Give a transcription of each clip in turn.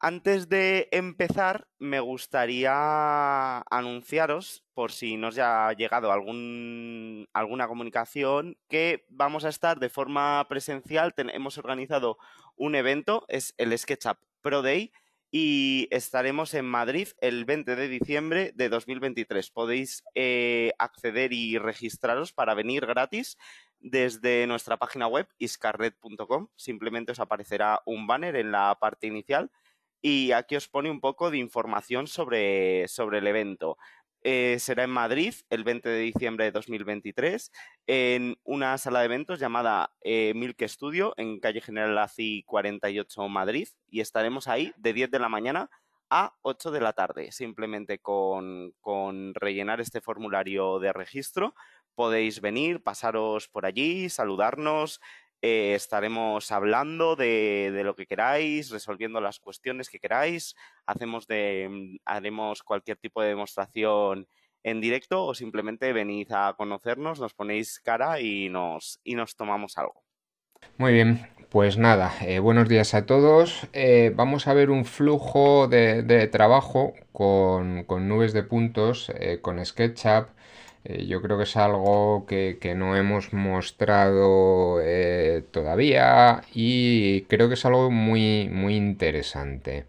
Antes de empezar, me gustaría anunciaros, por si nos ha llegado algún, alguna comunicación, que vamos a estar de forma presencial. hemos organizado un evento, es el SketchUp Pro Day, y estaremos en Madrid el 20 de diciembre de 2023. Podéis eh, acceder y registraros para venir gratis desde nuestra página web iscarred.com, Simplemente os aparecerá un banner en la parte inicial y aquí os pone un poco de información sobre, el evento. Eh, será en Madrid el 20 de diciembre de 2023 en una sala de eventos llamada eh, Milk Studio en calle General Laci 48 Madrid y estaremos ahí de 10 de la mañana a 8 de la tarde. Simplemente con rellenar este formulario de registro podéis venir, pasaros por allí, saludarnos, eh, estaremos hablando de, lo que queráis, resolviendo las cuestiones que queráis. Hacemos de, mm, haremos cualquier tipo de demostración en directo o simplemente venid a conocernos, nos ponéis cara y nos, y nos tomamos algo. Muy bien, pues nada, eh, buenos días a todos. Eh, vamos a ver un flujo de, trabajo con, con, nubes de puntos, con SketchUp, eh, yo creo que es algo que, no hemos mostrado eh, todavía y creo que es algo muy, muy interesante.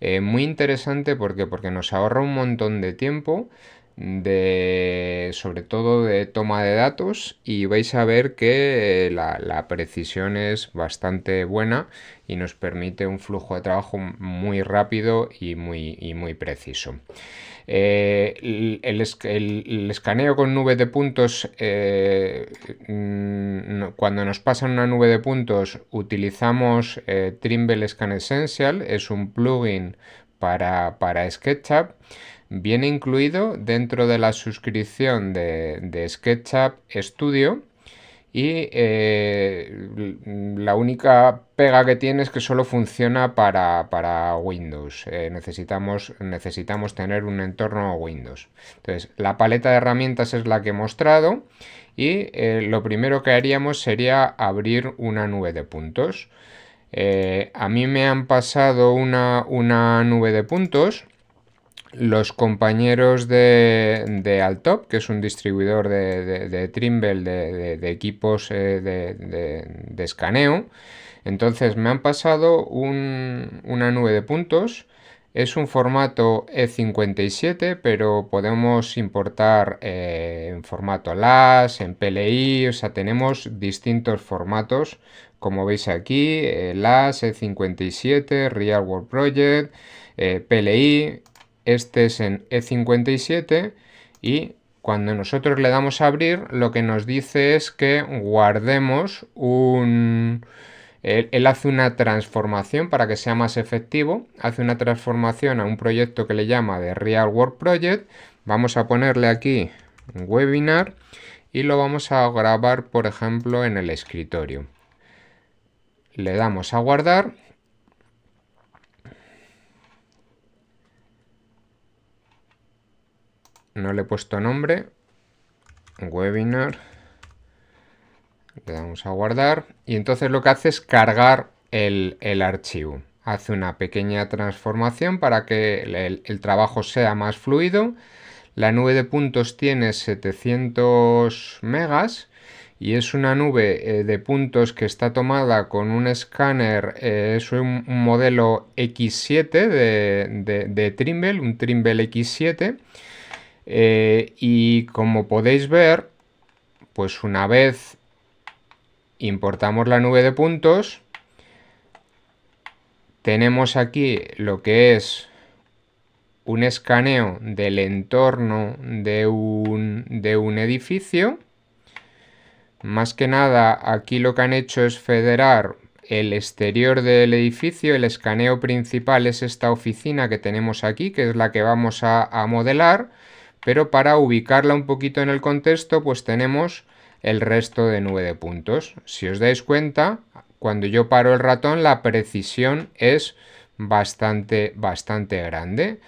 Eh, muy interesante porque, porque nos ahorra un montón de tiempo de sobre todo de toma de datos y vais a ver que eh, la, precisión es bastante buena y nos permite un flujo de trabajo muy rápido y muy, muy preciso. Eh, el, escaneo con nube de puntos, eh, mm, cuando nos pasan una nube de puntos utilizamos Trimble Scan Essential, es un plugin para, para SketchUp viene incluido dentro de la suscripción de, SketchUp Studio y eh, la única pega que tiene es que solo funciona para, Windows. Eh, necesitamos, necesitamos tener un entorno Windows. Entonces, la paleta de herramientas es la que he mostrado y eh, lo primero que haríamos sería abrir una nube de puntos. a mí me han pasado una, una nube de puntos los compañeros de, Altop, que es un distribuidor de, Trimble de, equipos eh, de, escaneo. Entonces me han pasado una nube de puntos. Es un formato E57, pero podemos importar eh, en formato LAS, en PLI, o sea, tenemos distintos formatos, como veis aquí, eh, LAS, E57, Real World Project, PLI, este es en E57 y cuando nosotros le damos a abrir lo que nos dice es que guardemos un... Él, hace una transformación para que sea más efectivo, hace una transformación a un proyecto que le llama de Real World Project, vamos a ponerle aquí webinar y lo vamos a grabar por ejemplo en el escritorio. Le damos a guardar no le he puesto nombre. Webinar. Le damos a guardar. Y entonces lo que hace es cargar el, archivo. Hace una pequeña transformación para que el, trabajo sea más fluido. La nube de puntos tiene 700 megas y es una nube eh, de puntos que está tomada con un escáner, eh, es un, modelo X7 de, de Trimble, un Trimble X7. Eh, y como podéis ver, pues una vez importamos la nube de puntos, tenemos aquí lo que es un escaneo del entorno de un, edificio. Más que nada, aquí lo que han hecho es federar el exterior del edificio, el escaneo principal es esta oficina que tenemos aquí, que es la que vamos a modelar, pero para ubicarla un poquito en el contexto, pues tenemos el resto de nube puntos. Si os dais cuenta, cuando yo paro el ratón, la precisión es bastante, bastante grande.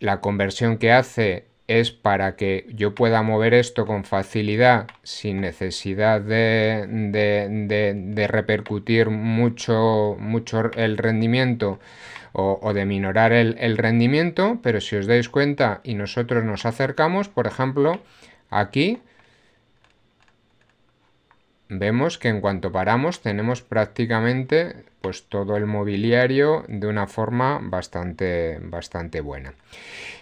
La conversión que hace es para que yo pueda mover esto con facilidad sin necesidad de, repercutir mucho, mucho el rendimiento o, de minorar el, rendimiento, pero si os dais cuenta y nosotros nos acercamos, por ejemplo, aquí vemos que en cuanto paramos tenemos prácticamente pues todo el mobiliario de una forma bastante, bastante buena.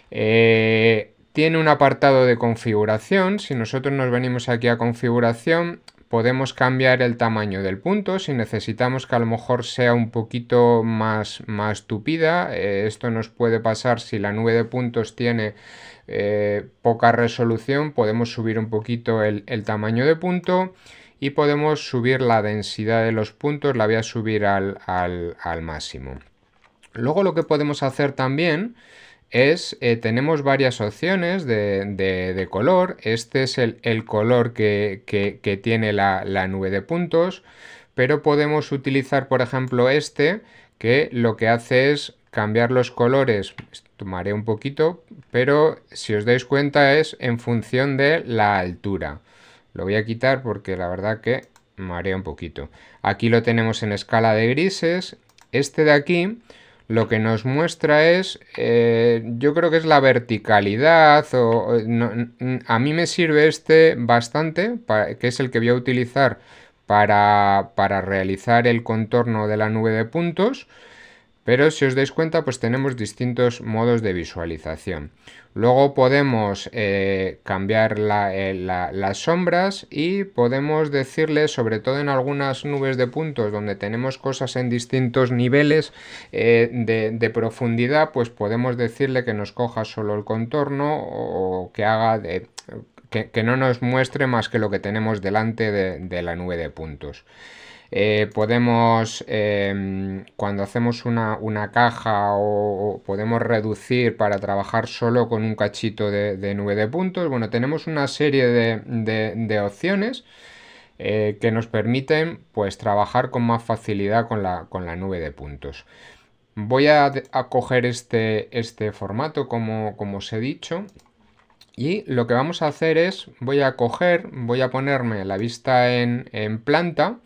Eh, tiene un apartado de configuración. Si nosotros nos venimos aquí a configuración, podemos cambiar el tamaño del punto. Si necesitamos que a lo mejor sea un poquito más, más tupida, eh, esto nos puede pasar si la nube de puntos tiene eh, poca resolución, podemos subir un poquito el, el tamaño de punto y podemos subir la densidad de los puntos, la voy a subir al, al, al, máximo. Luego lo que podemos hacer también es, eh, tenemos varias opciones de, color. Este es el, color que, tiene la, nube de puntos, pero podemos utilizar, por ejemplo, este, que lo que hace es cambiar los colores. Tomaré un poquito, pero si os dais cuenta es en función de la altura. Lo voy a quitar porque la verdad que marea un poquito. Aquí lo tenemos en escala de grises. Este de aquí lo que nos muestra es, eh, yo creo que es la verticalidad, o, a mí me sirve este bastante, que es el que voy a utilizar para realizar el contorno de la nube de puntos, pero si os dais cuenta, pues tenemos distintos modos de visualización. Luego podemos eh, cambiar eh, las sombras y podemos decirle, sobre todo en algunas nubes de puntos donde tenemos cosas en distintos niveles eh, de, profundidad, pues podemos decirle que nos coja solo el contorno o que haga que, no nos muestre más que lo que tenemos delante de la nube de puntos. Eh, podemos, em, cuando hacemos una, caja o, podemos reducir para trabajar solo con un cachito de, nube de puntos, bueno, tenemos una serie de, opciones. Eh, que nos permiten pues trabajar con más facilidad con la, nube de puntos. Voy a, coger este, este formato como, os he dicho y lo que vamos a hacer es voy a coger, voy a ponerme la vista en, en planta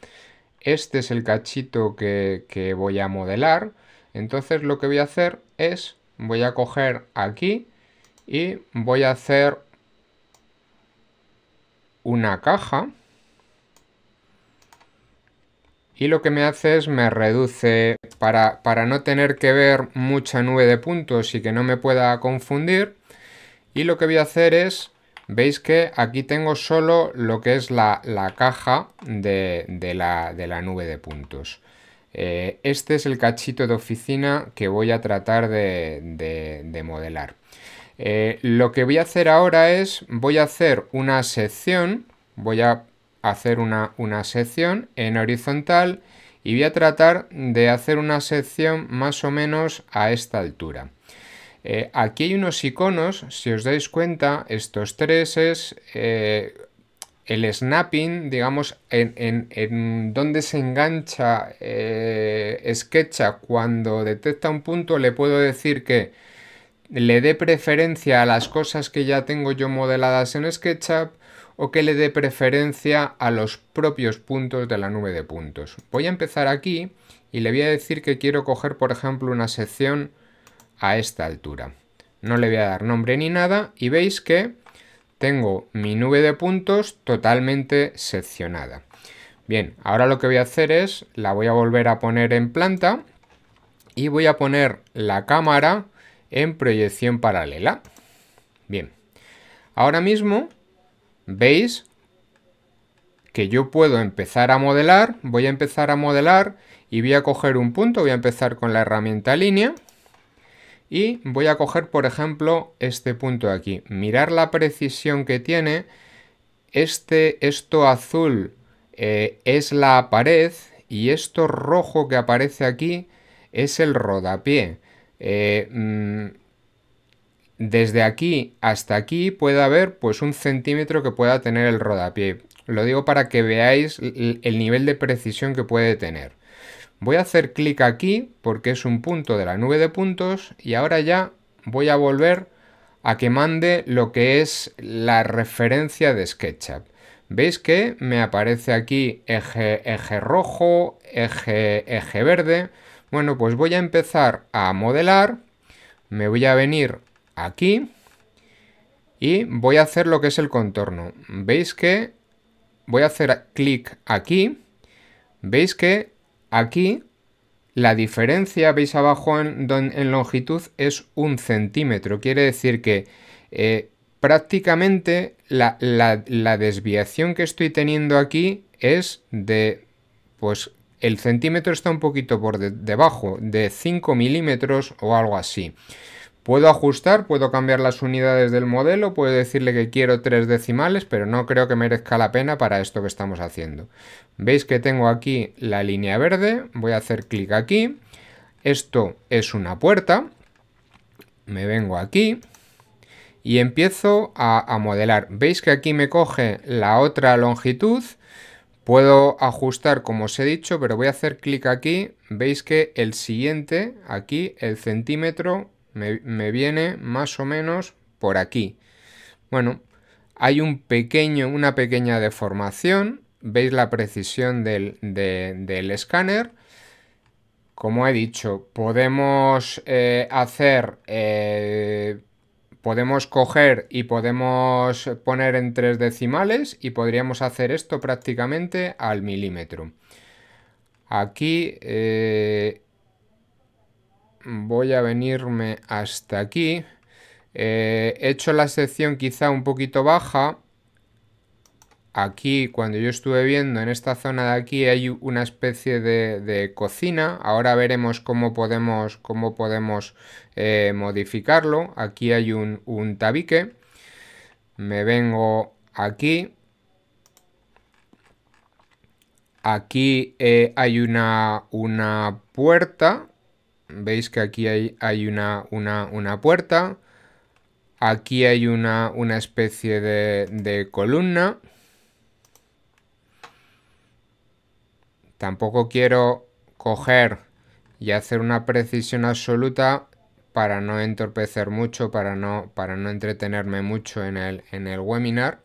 este es el cachito que, voy a modelar. Entonces lo que voy a hacer es, voy a coger aquí y voy a hacer una caja. Y lo que me hace es me reduce para no tener que ver mucha nube de puntos y que no me pueda confundir. Y lo que voy a hacer es veis que aquí tengo solo lo que es la, caja de, la, nube de puntos. Eh, este es el cachito de oficina que voy a tratar de, modelar. Eh, lo que voy a hacer ahora es, voy a hacer una sección, voy a hacer una sección en horizontal y voy a tratar de hacer una sección más o menos a esta altura. Eh, aquí hay unos iconos, si os dais cuenta, estos tres es eh, el snapping, digamos, en, donde se engancha eh, SketchUp cuando detecta un punto, le puedo decir que le dé preferencia a las cosas que ya tengo yo modeladas en SketchUp o que le dé preferencia a los propios puntos de la nube de puntos. Voy a empezar aquí y le voy a decir que quiero coger, por ejemplo, una sección a esta altura. No le voy a dar nombre ni nada y veis que tengo mi nube de puntos totalmente seccionada. Bien, ahora lo que voy a hacer es, la voy a volver a poner en planta y voy a poner la cámara en proyección paralela. Bien, ahora mismo veis que yo puedo empezar a modelar, voy a empezar a modelar y voy a coger un punto, voy a empezar con la herramienta línea y voy a coger por ejemplo este punto de aquí. Mirar la precisión que tiene. Este, esto azul eh, es la pared y esto rojo que aparece aquí es el rodapié. Eh, mm, desde aquí hasta aquí puede haber pues un centímetro que pueda tener el rodapié. Lo digo para que veáis el nivel de precisión que puede tener. Voy a hacer clic aquí porque es un punto de la nube de puntos y ahora ya voy a volver a que mande lo que es la referencia de SketchUp. ¿Veis que me aparece aquí eje, eje rojo, eje, eje verde? Bueno, pues voy a empezar a modelar, me voy a venir aquí y voy a hacer lo que es el contorno. ¿Veis que voy a hacer clic aquí? ¿Veis que Aquí la diferencia, veis abajo en, longitud, es un centímetro. Quiere decir que eh, prácticamente la, desviación que estoy teniendo aquí es de, pues el centímetro está un poquito por debajo, de 5 milímetros o algo así. Puedo ajustar, puedo cambiar las unidades del modelo, puedo decirle que quiero tres decimales, pero no creo que merezca la pena para esto que estamos haciendo. Veis que tengo aquí la línea verde, voy a hacer clic aquí. Esto es una puerta. Me vengo aquí y empiezo a, modelar. Veis que aquí me coge la otra longitud. Puedo ajustar como os he dicho, pero voy a hacer clic aquí. Veis que el siguiente, aquí, el centímetro, me, viene más o menos por aquí. Bueno, hay un pequeño, una pequeña deformación, veis la precisión del, del escáner. Como he dicho, podemos eh, hacer, eh, podemos coger y podemos poner en tres decimales y podríamos hacer esto prácticamente al milímetro. Aquí eh, voy a venirme hasta aquí. Eh, he hecho la sección quizá un poquito baja. Aquí, cuando yo estuve viendo, en esta zona de aquí hay una especie de, cocina. Ahora veremos cómo podemos, cómo podemos eh, modificarlo. Aquí hay un, tabique. Me vengo aquí. Aquí eh, hay una puerta Veis que aquí hay, una, puerta. Aquí hay una, especie de, columna. Tampoco quiero coger y hacer una precisión absoluta para no entorpecer mucho, para no, para no entretenerme mucho en el, en el webinar.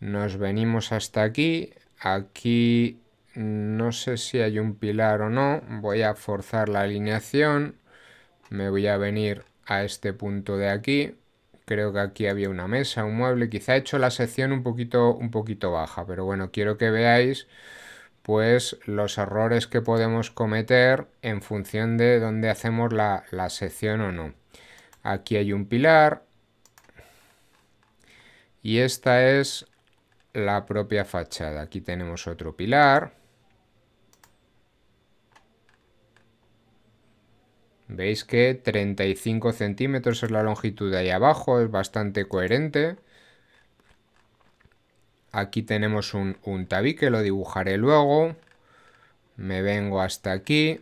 Nos venimos hasta aquí. Aquí no sé si hay un pilar o no, voy a forzar la alineación, me voy a venir a este punto de aquí, creo que aquí había una mesa, un mueble, quizá he hecho la sección un poquito, un poquito baja, pero bueno, quiero que veáis pues los errores que podemos cometer en función de dónde hacemos la, la sección o no. Aquí hay un pilar y esta es la propia fachada. Aquí tenemos otro pilar Veis que 35 centímetros es la longitud de ahí abajo, es bastante coherente. Aquí tenemos un, un tabique, lo dibujaré luego. Me vengo hasta aquí.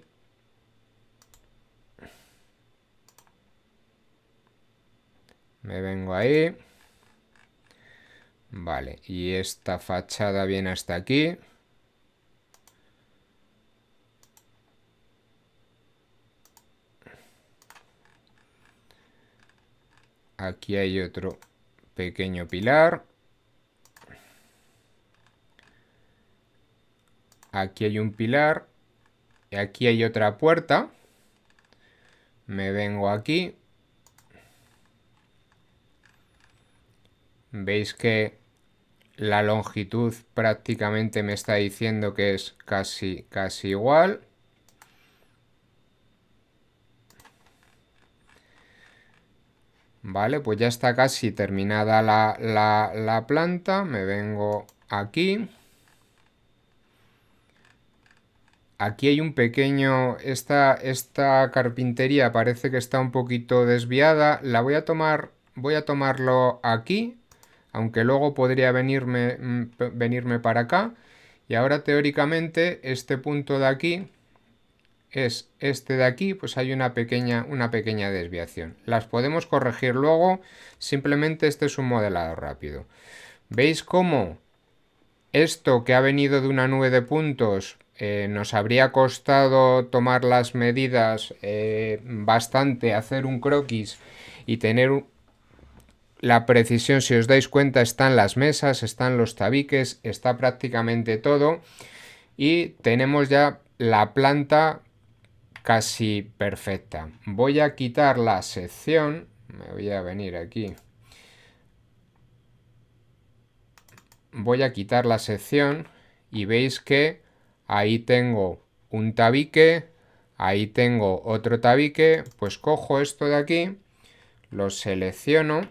Me vengo ahí. Vale, y esta fachada viene hasta aquí. Aquí hay otro pequeño pilar. Aquí hay un pilar. y Aquí hay otra puerta. Me vengo aquí. Veis que la longitud prácticamente me está diciendo que es casi, casi igual. Vale, pues ya está casi terminada la, planta. Me vengo aquí. Aquí hay un pequeño... Esta, esta carpintería parece que está un poquito desviada. La voy a tomar... Voy a tomarlo aquí. Aunque luego podría venirme, mm, venirme para acá. Y ahora teóricamente este punto de aquí es este de aquí, pues hay una pequeña, una pequeña desviación. Las podemos corregir luego, simplemente este es un modelado rápido. ¿Veis cómo esto que ha venido de una nube de puntos eh, nos habría costado tomar las medidas eh, bastante, hacer un croquis y tener la precisión, si os dais cuenta, están las mesas, están los tabiques, está prácticamente todo y tenemos ya la planta casi perfecta. Voy a quitar la sección, me voy a venir aquí. Voy a quitar la sección y veis que ahí tengo un tabique, ahí tengo otro tabique, pues cojo esto de aquí, lo selecciono,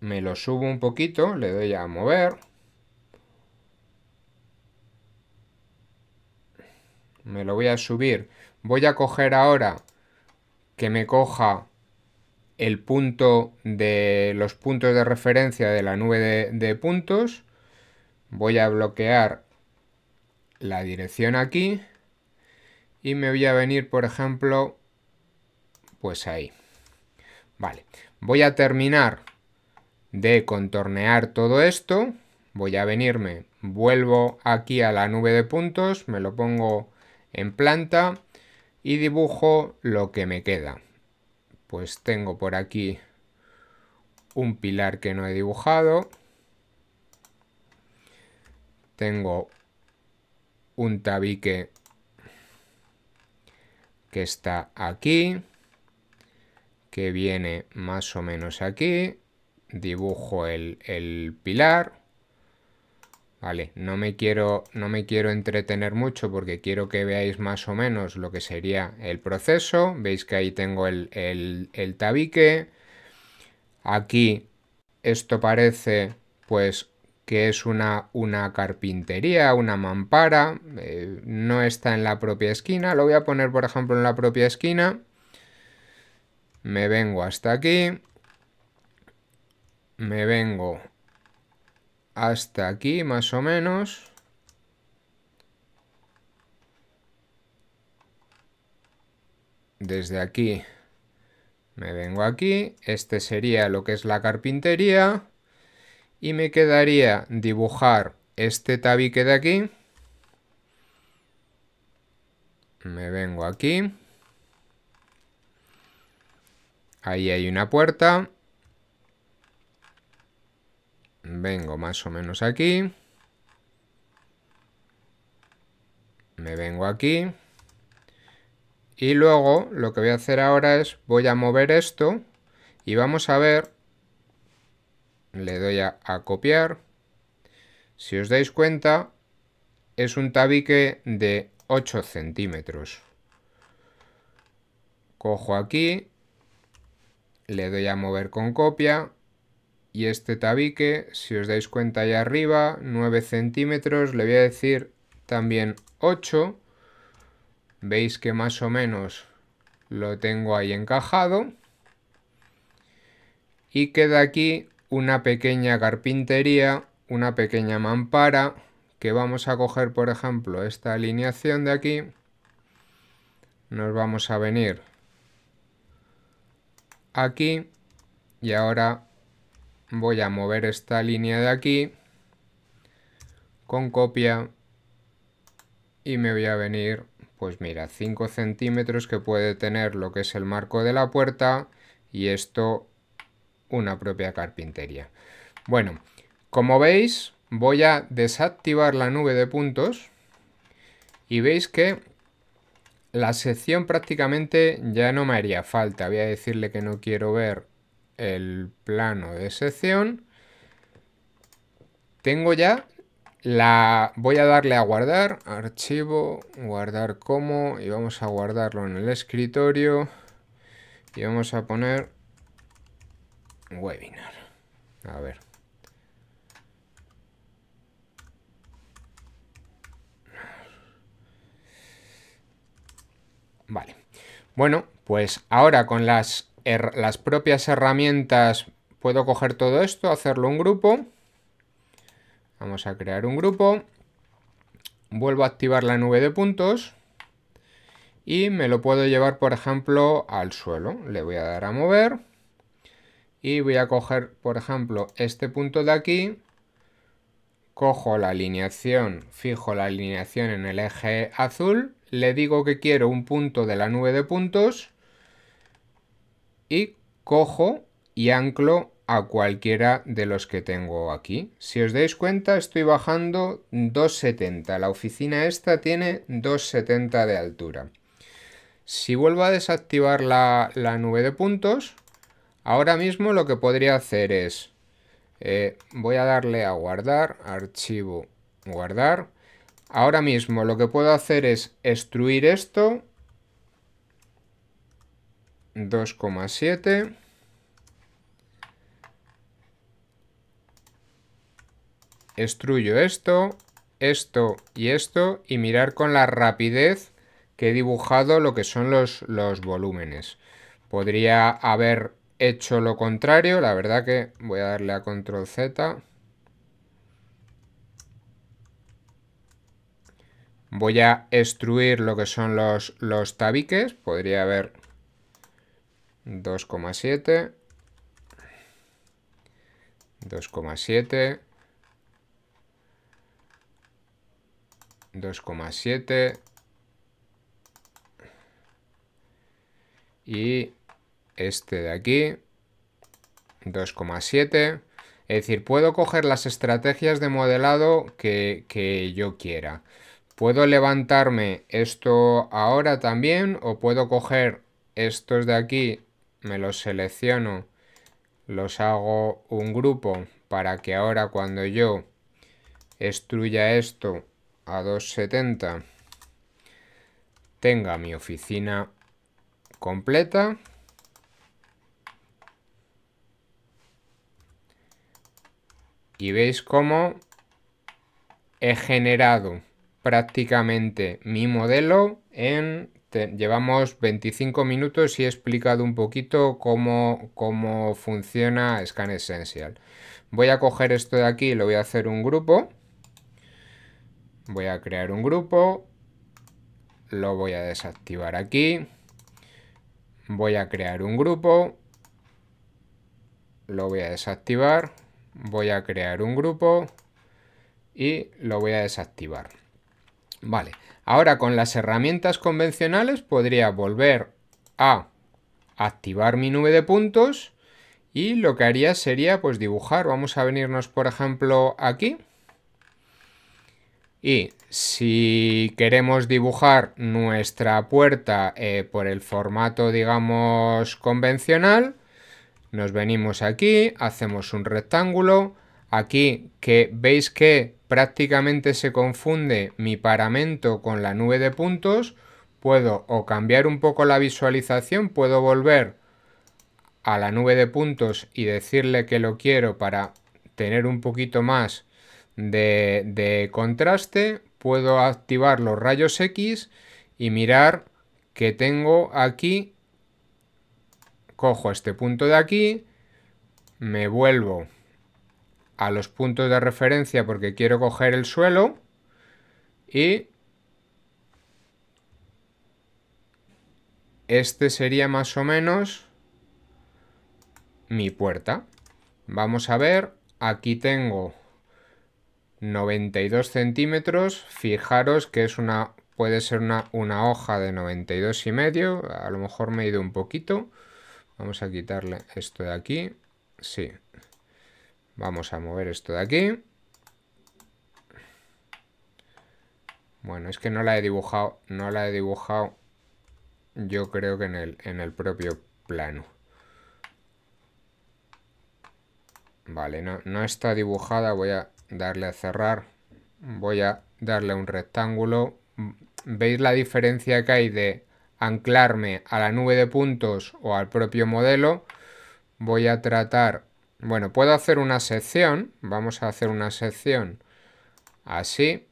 me lo subo un poquito, le doy a mover, me lo voy a subir voy a coger ahora que me coja el punto de los puntos de referencia de la nube de, puntos. Voy a bloquear la dirección aquí y me voy a venir, por ejemplo, pues ahí. Vale, voy a terminar de contornear todo esto. Voy a venirme, vuelvo aquí a la nube de puntos, me lo pongo en planta y dibujo lo que me queda. Pues tengo por aquí un pilar que no he dibujado. Tengo un tabique que está aquí, que viene más o menos aquí. Dibujo el, el pilar Vale, no me quiero, no me quiero entretener mucho porque quiero que veáis más o menos lo que sería el proceso. Veis que ahí tengo el, el, el tabique. Aquí esto parece pues que es una, una carpintería, una mampara, eh, no está en la propia esquina, lo voy a poner por ejemplo en la propia esquina, me vengo hasta aquí, me vengo hasta aquí más o menos. Desde aquí me vengo aquí, este sería lo que es la carpintería y me quedaría dibujar este tabique de aquí. Me vengo aquí. Ahí hay una puerta vengo más o menos aquí. Me vengo aquí. Y luego lo que voy a hacer ahora es, voy a mover esto y vamos a ver, le doy a, copiar. Si os dais cuenta, es un tabique de 8 centímetros. Cojo aquí, le doy a mover con copia y este tabique, si os dais cuenta allá arriba, 9 centímetros, le voy a decir también 8. Veis que más o menos lo tengo ahí encajado. Y queda aquí una pequeña carpintería, una pequeña mampara, que vamos a coger, por ejemplo, esta alineación de aquí. Nos vamos a venir aquí y ahora voy a mover esta línea de aquí con copia y me voy a venir, pues mira, 5 centímetros que puede tener lo que es el marco de la puerta y esto una propia carpintería. Bueno, como veis voy a desactivar la nube de puntos y veis que la sección prácticamente ya no me haría falta. Voy a decirle que no quiero ver el plano de sección, tengo ya la... Voy a darle a guardar, archivo, guardar como, y vamos a guardarlo en el escritorio, y vamos a poner webinar. A ver. Vale. Bueno, pues ahora con las las propias herramientas, puedo coger todo esto, hacerlo un grupo. Vamos a crear un grupo. Vuelvo a activar la nube de puntos. Y me lo puedo llevar, por ejemplo, al suelo. Le voy a dar a mover. Y voy a coger, por ejemplo, este punto de aquí. Cojo la alineación, fijo la alineación en el eje azul. Le digo que quiero un punto de la nube de puntos y cojo y anclo a cualquiera de los que tengo aquí. Si os dais cuenta, estoy bajando 2,70. La oficina esta tiene 2,70 de altura. Si vuelvo a desactivar la, la, nube de puntos, ahora mismo lo que podría hacer es... Eh, voy a darle a guardar, archivo, guardar. Ahora mismo lo que puedo hacer es extruir esto 2,7. Extruyo esto, esto y esto y mirar con la rapidez que he dibujado lo que son los, los volúmenes. Podría haber hecho lo contrario, la verdad que voy a darle a control Z. Voy a extruir lo que son los, los tabiques, podría haber 2,7, 2,7, 2,7 y este de aquí 2,7 es decir, puedo coger las estrategias de modelado que, que yo quiera puedo levantarme esto ahora también o puedo coger estos de aquí me los selecciono, los hago un grupo para que ahora cuando yo estruya esto a 270 tenga mi oficina completa. Y veis cómo he generado prácticamente mi modelo en este, llevamos 25 minutos y he explicado un poquito cómo, cómo funciona Scan Essential. Voy a coger esto de aquí, lo voy a hacer un grupo. Voy a crear un grupo. Lo voy a desactivar aquí. Voy a crear un grupo. Lo voy a desactivar. Voy a crear un grupo. Y lo voy a desactivar. Vale. Ahora con las herramientas convencionales podría volver a activar mi nube de puntos y lo que haría sería pues dibujar. Vamos a venirnos por ejemplo aquí. Y si queremos dibujar nuestra puerta eh, por el formato digamos convencional, nos venimos aquí, hacemos un rectángulo. Aquí que veis que prácticamente se confunde mi paramento con la nube de puntos, puedo o cambiar un poco la visualización, puedo volver a la nube de puntos y decirle que lo quiero para tener un poquito más de, de contraste, puedo activar los rayos X y mirar que tengo aquí, cojo este punto de aquí, me vuelvo a los puntos de referencia porque quiero coger el suelo y este sería más o menos mi puerta. Vamos a ver, aquí tengo 92 centímetros, fijaros que es una, puede ser una, una hoja de 92 y medio, a lo mejor me he ido un poquito. Vamos a quitarle esto de aquí, sí, Vamos a mover esto de aquí. Bueno, es que no la he dibujado, no la he dibujado yo creo que en el, en el propio plano. Vale, no, no está dibujada, voy a darle a cerrar, voy a darle un rectángulo. ¿Veis la diferencia que hay de anclarme a la nube de puntos o al propio modelo? Voy a tratar bueno, puedo hacer una sección. Vamos a hacer una sección así.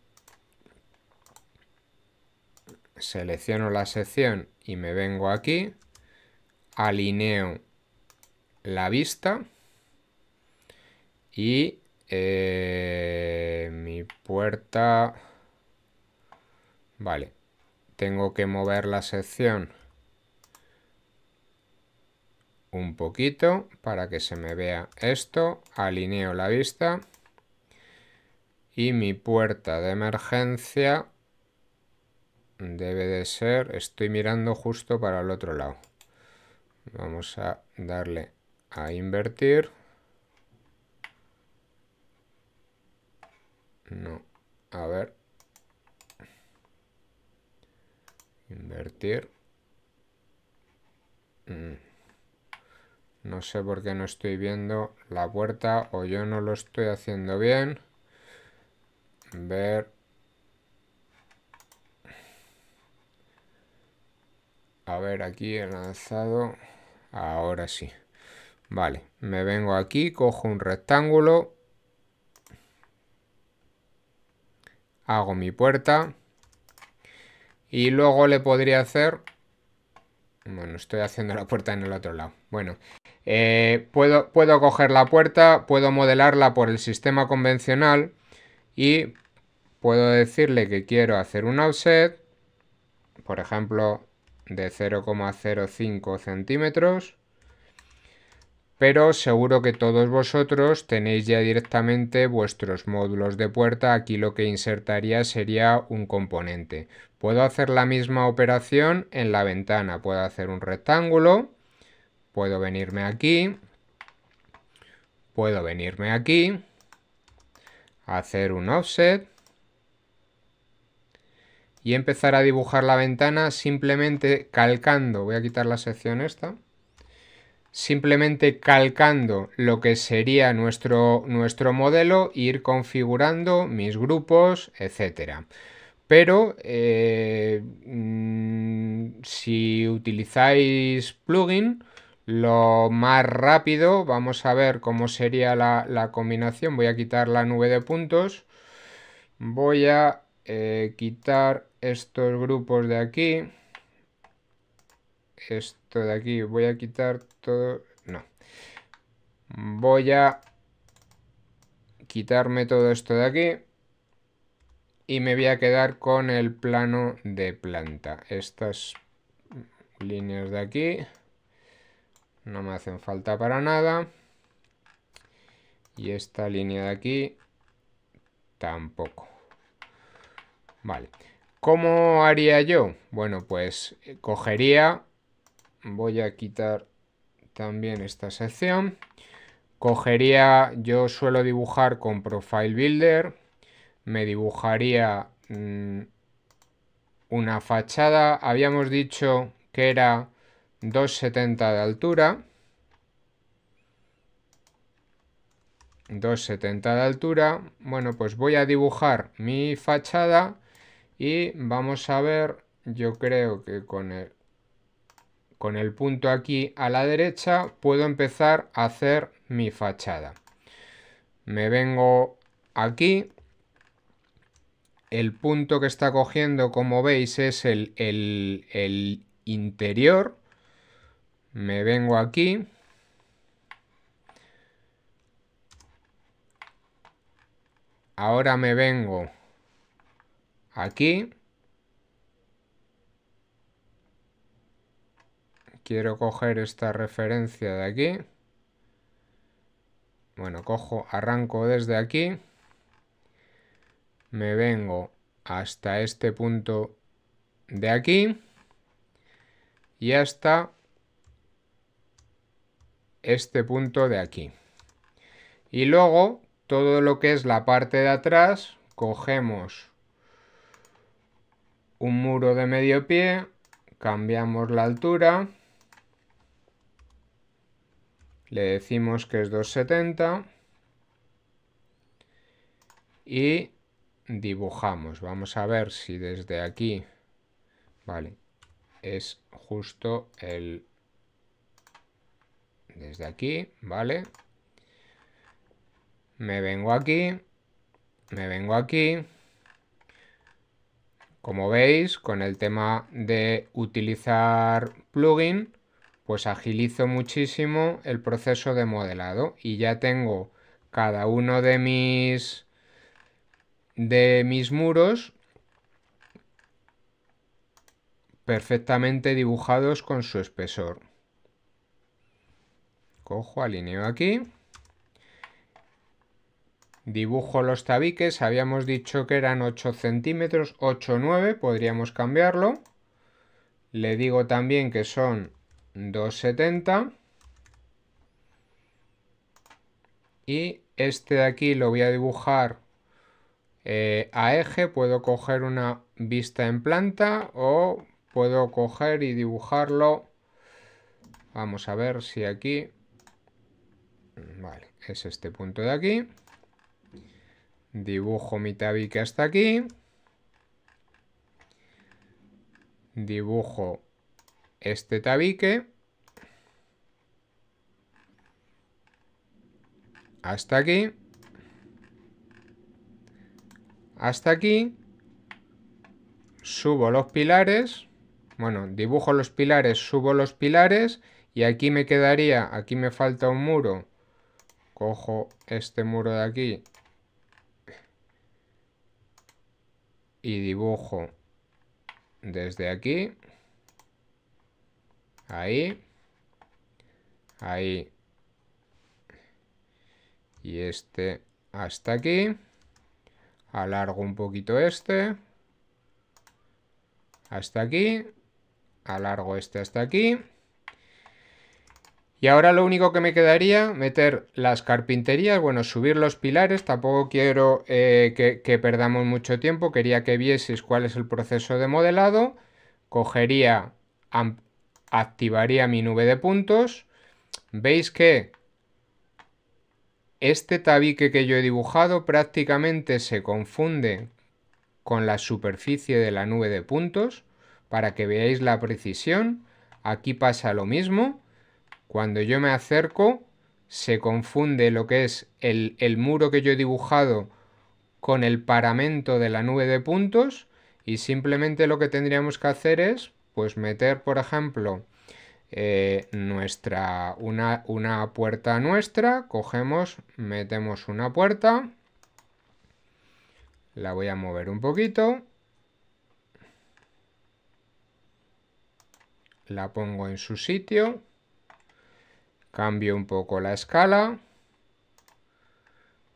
Selecciono la sección y me vengo aquí. Alineo la vista. Y eh, mi puerta... Vale. Tengo que mover la sección un poquito para que se me vea esto, alineo la vista y mi puerta de emergencia debe de ser, estoy mirando justo para el otro lado. Vamos a darle a invertir. No, a ver. Invertir. Mm. No sé por qué no estoy viendo la puerta o yo no lo estoy haciendo bien. Ver. A ver, aquí he lanzado. Ahora sí. Vale, me vengo aquí, cojo un rectángulo. Hago mi puerta. Y luego le podría hacer bueno, estoy haciendo la puerta en el otro lado. Bueno, eh, puedo, puedo coger la puerta, puedo modelarla por el sistema convencional y puedo decirle que quiero hacer un offset, por ejemplo, de 0,05 centímetros pero seguro que todos vosotros tenéis ya directamente vuestros módulos de puerta, aquí lo que insertaría sería un componente. Puedo hacer la misma operación en la ventana, puedo hacer un rectángulo, puedo venirme aquí, puedo venirme aquí, hacer un offset y empezar a dibujar la ventana simplemente calcando, voy a quitar la sección esta, simplemente calcando lo que sería nuestro, nuestro modelo, ir configurando mis grupos, etcétera. Pero eh, mm, si utilizáis plugin, lo más rápido, vamos a ver cómo sería la, combinación. Voy a quitar la nube de puntos. Voy a eh, quitar estos grupos de aquí. Esto de aquí. Voy a quitar todo no. Voy a quitarme todo esto de aquí. Y me voy a quedar con el plano de planta. Estas líneas de aquí no me hacen falta para nada. Y esta línea de aquí tampoco. Vale. ¿Cómo haría yo? Bueno, pues cogería... Voy a quitar también esta sección. Cogería, yo suelo dibujar con Profile Builder, me dibujaría mm, una fachada, habíamos dicho que era 2,70 de altura, 2,70 de altura, bueno pues voy a dibujar mi fachada y vamos a ver, yo creo que con el con el punto aquí a la derecha puedo empezar a hacer mi fachada. Me vengo aquí. El punto que está cogiendo, como veis, es el, el interior. Me vengo aquí. Ahora me vengo aquí quiero coger esta referencia de aquí. Bueno, cojo, arranco desde aquí. Me vengo hasta este punto de aquí. Y hasta este punto de aquí. Y luego, todo lo que es la parte de atrás, cogemos un muro de medio pie, cambiamos la altura le decimos que es 270 y dibujamos. Vamos a ver si desde aquí, vale, es justo el, desde aquí, vale, me vengo aquí, me vengo aquí, como veis, con el tema de utilizar plugin, pues agilizo muchísimo el proceso de modelado y ya tengo cada uno de mis de mis muros perfectamente dibujados con su espesor. Cojo, alineo aquí. Dibujo los tabiques, habíamos dicho que eran 8 centímetros, 8, 9, podríamos cambiarlo. Le digo también que son 270. Y este de aquí lo voy a dibujar eh, a eje. Puedo coger una vista en planta o puedo coger y dibujarlo. Vamos a ver si aquí... Vale, es este punto de aquí. Dibujo mi tabique hasta aquí. Dibujo este tabique hasta aquí hasta aquí subo los pilares bueno, dibujo los pilares, subo los pilares y aquí me quedaría, aquí me falta un muro cojo este muro de aquí y dibujo desde aquí Ahí. Ahí. Y este hasta aquí. Alargo un poquito este. Hasta aquí. Alargo este hasta aquí. Y ahora lo único que me quedaría, meter las carpinterías, bueno, subir los pilares, tampoco quiero eh, que, que, perdamos mucho tiempo, quería que vieseis cuál es el proceso de modelado, cogería, activaría mi nube de puntos. Veis que este tabique que yo he dibujado prácticamente se confunde con la superficie de la nube de puntos para que veáis la precisión. Aquí pasa lo mismo. Cuando yo me acerco se confunde lo que es el, muro que yo he dibujado con el paramento de la nube de puntos y simplemente lo que tendríamos que hacer es pues meter, por ejemplo, eh, nuestra, una, una puerta nuestra, cogemos, metemos una puerta, la voy a mover un poquito, la pongo en su sitio, cambio un poco la escala,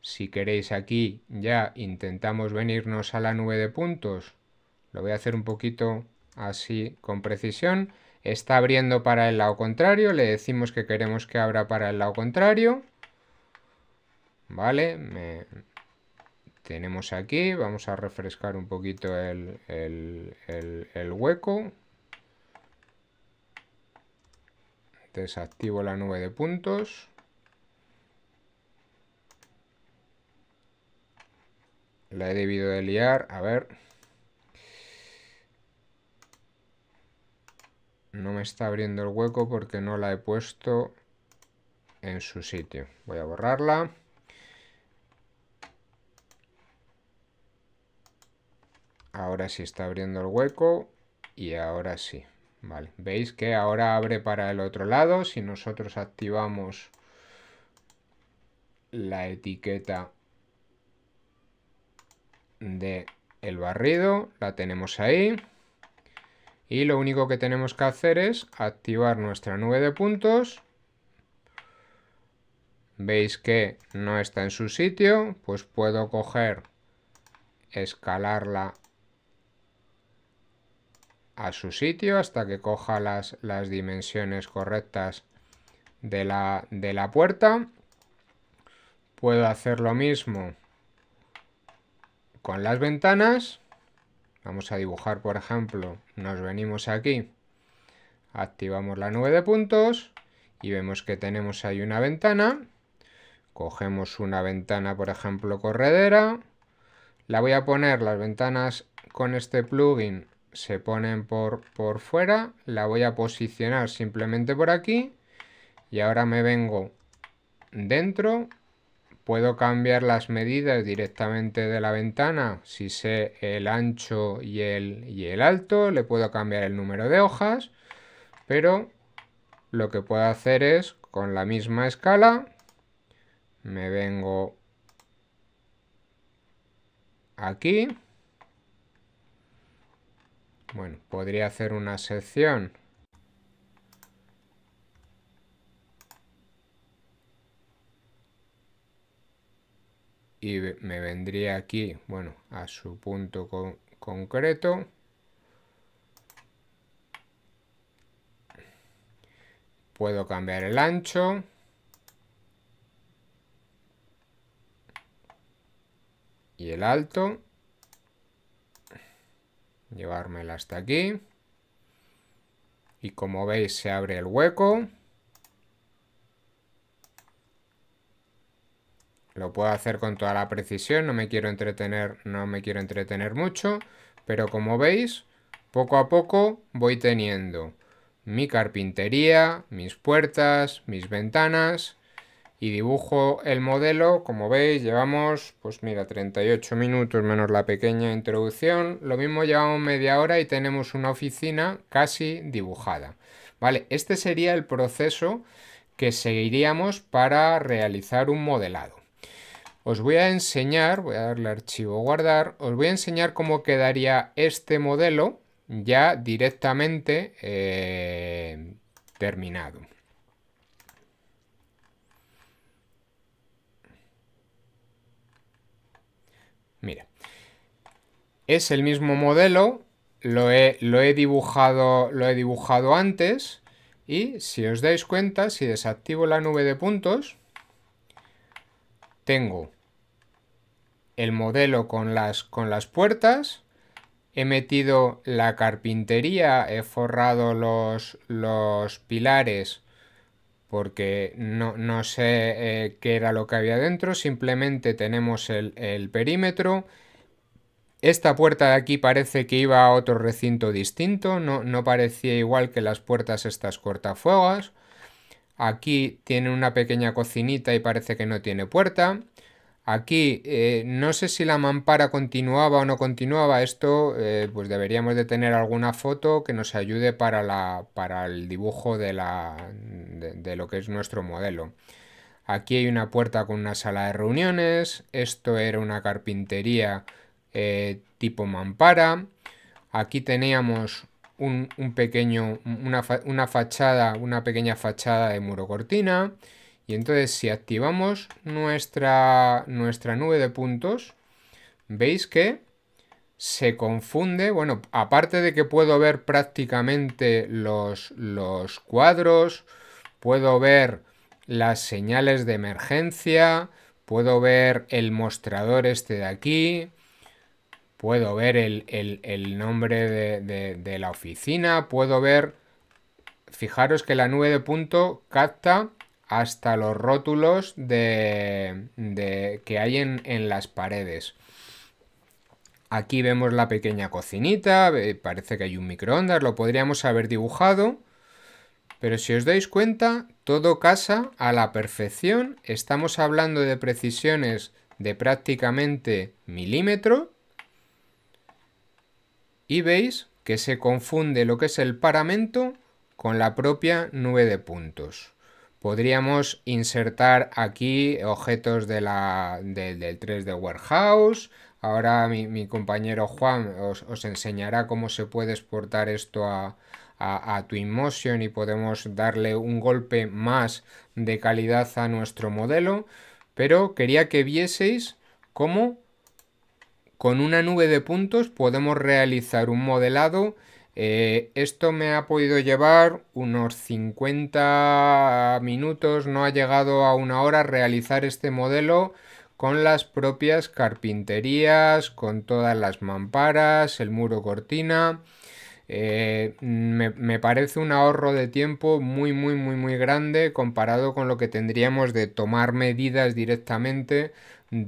si queréis aquí ya intentamos venirnos a la nube de puntos, lo voy a hacer un poquito así con precisión. Está abriendo para el lado contrario, le decimos que queremos que abra para el lado contrario. Vale, tenemos aquí, vamos a refrescar un poquito el, el hueco. Desactivo la nube de puntos. La he debido de liar, a ver... no me está abriendo el hueco porque no la he puesto en su sitio. Voy a borrarla. Ahora sí está abriendo el hueco y ahora sí. Vale, veis que ahora abre para el otro lado. Si nosotros activamos la etiqueta de el barrido, la tenemos ahí. Y lo único que tenemos que hacer es activar nuestra nube de puntos. Veis que no está en su sitio, pues puedo coger, escalarla a su sitio hasta que coja las, las dimensiones correctas de la, de la puerta. Puedo hacer lo mismo con las ventanas. Vamos a dibujar, por ejemplo, nos venimos aquí, activamos la nube de puntos y vemos que tenemos ahí una ventana. Cogemos una ventana, por ejemplo, corredera. La voy a poner, las ventanas con este plugin se ponen por, por fuera. La voy a posicionar simplemente por aquí. Y ahora me vengo dentro Puedo cambiar las medidas directamente de la ventana. Si sé el ancho y el, y el alto, le puedo cambiar el número de hojas. Pero lo que puedo hacer es, con la misma escala, me vengo aquí. Bueno, podría hacer una sección y me vendría aquí, bueno, a su punto concreto. Puedo cambiar el ancho. Y el alto. Llevármela hasta aquí. Y como veis se abre el hueco. Lo puedo hacer con toda la precisión, no me quiero entretener, no me quiero entretener mucho, pero como veis, poco a poco voy teniendo mi carpintería, mis puertas, mis ventanas y dibujo el modelo, como veis llevamos, pues mira, 38 minutos menos la pequeña introducción, lo mismo llevamos media hora y tenemos una oficina casi dibujada. Vale, este sería el proceso que seguiríamos para realizar un modelado. Os voy a enseñar, voy a darle archivo guardar, os voy a enseñar cómo quedaría este modelo ya directamente eh, terminado. Mira, es el mismo modelo, lo lo he, dibujado, lo he dibujado antes y si os dais cuenta, si desactivo la nube de puntos, tengo el modelo con las, con las puertas, he metido la carpintería, he forrado los, pilares porque no, sé eh, qué era lo que había dentro, simplemente tenemos el, perímetro. Esta puerta de aquí parece que iba a otro recinto distinto, no, no parecía igual que las puertas estas cortafuegos. Aquí tiene una pequeña cocinita y parece que no tiene puerta. Aquí eh, no sé si la mampara continuaba o no continuaba. Esto eh, pues deberíamos de tener alguna foto que nos ayude para, la, para el dibujo de, la, de, lo que es nuestro modelo. Aquí hay una puerta con una sala de reuniones. Esto era una carpintería eh, tipo mampara. Aquí teníamos un, pequeño, una, una fachada, una pequeña fachada de muro cortina. Y entonces si activamos nuestra, nuestra nube de puntos, veis que se confunde, bueno, aparte de que puedo ver prácticamente los, cuadros, puedo ver las señales de emergencia, puedo ver el mostrador este de aquí, puedo ver el, nombre de, de la oficina, puedo ver, fijaros que la nube de punto capta hasta los rótulos de, que hay en, en, las paredes. Aquí vemos la pequeña cocinita, parece que hay un microondas, lo podríamos haber dibujado, pero si os dais cuenta, todo casa a la perfección, estamos hablando de precisiones de prácticamente milímetro, y veis que se confunde lo que es el paramento con la propia nube de puntos. Podríamos insertar aquí objetos de del 3D Warehouse. Ahora mi, compañero Juan os, enseñará cómo se puede exportar esto a, a, a Twinmotion y podemos darle un golpe más de calidad a nuestro modelo. Pero quería que vieseis cómo con una nube de puntos podemos realizar un modelado eh, esto me ha podido llevar unos 50 minutos, no ha llegado a una hora realizar este modelo con las propias carpinterías, con todas las mamparas, el muro cortina. Eh, me, me, parece un ahorro de tiempo muy, muy, muy, muy grande comparado con lo que tendríamos de tomar medidas directamente Mm,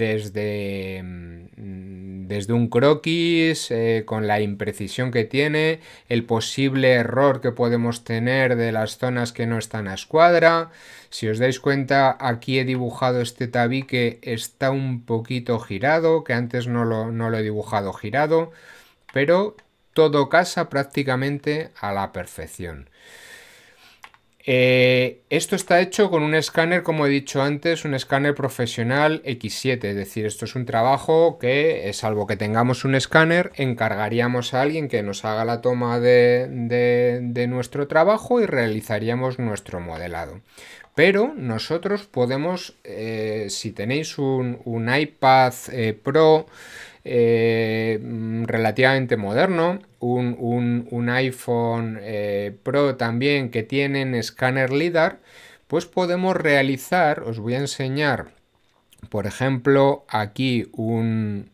desde, un croquis, eh, con la imprecisión que tiene, el posible error que podemos tener de las zonas que no están a escuadra. Si os dais cuenta, aquí he dibujado este tabique, está un poquito girado, que antes no lo he dibujado girado, pero todo casa prácticamente a la perfección. Eh, esto está hecho con un escáner, como he dicho antes, un escáner profesional X7, es decir, esto es un trabajo que, eh, salvo que tengamos un escáner, encargaríamos a alguien que nos haga la toma de, nuestro trabajo y realizaríamos nuestro modelado. Pero nosotros podemos, eh, si tenéis un, iPad Pro, eh, mm, relativamente moderno, un, un, iPhone eh, Pro también que tienen escáner LIDAR, pues podemos realizar, os voy a enseñar, por ejemplo, aquí un,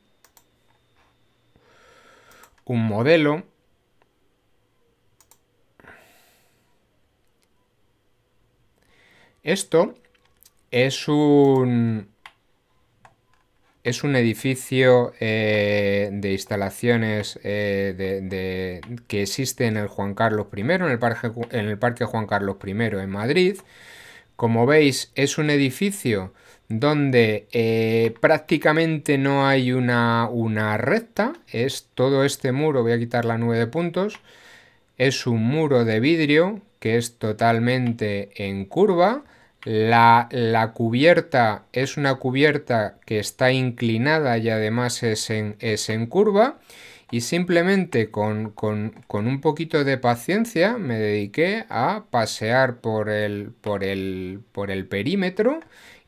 un modelo. Esto es un, es un edificio eh, de instalaciones eh, que existe en el Juan Carlos I, en el, parque, Juan Carlos I en Madrid. Como veis, es un edificio donde eh, prácticamente no hay una, una recta. Es todo este muro, voy a quitar la nube de puntos. Es un muro de vidrio que es totalmente en curva la, cubierta es una cubierta que está inclinada y además es en, es en curva. Y simplemente con, un poquito de paciencia me dediqué a pasear por el, por el, por el perímetro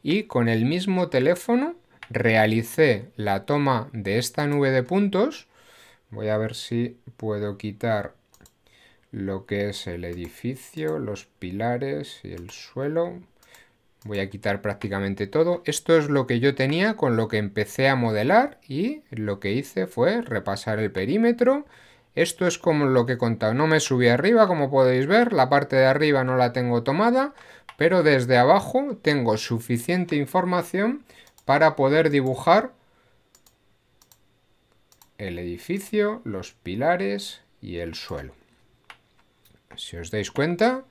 y con el mismo teléfono realicé la toma de esta nube de puntos. Voy a ver si puedo quitar lo que es el edificio, los pilares y el suelo. Voy a quitar prácticamente todo. Esto es lo que yo tenía con lo que empecé a modelar y lo que hice fue repasar el perímetro. Esto es como lo que he contado. No me subí arriba, como podéis ver. La parte de arriba no la tengo tomada, pero desde abajo tengo suficiente información para poder dibujar el edificio, los pilares y el suelo. Si os dais cuenta,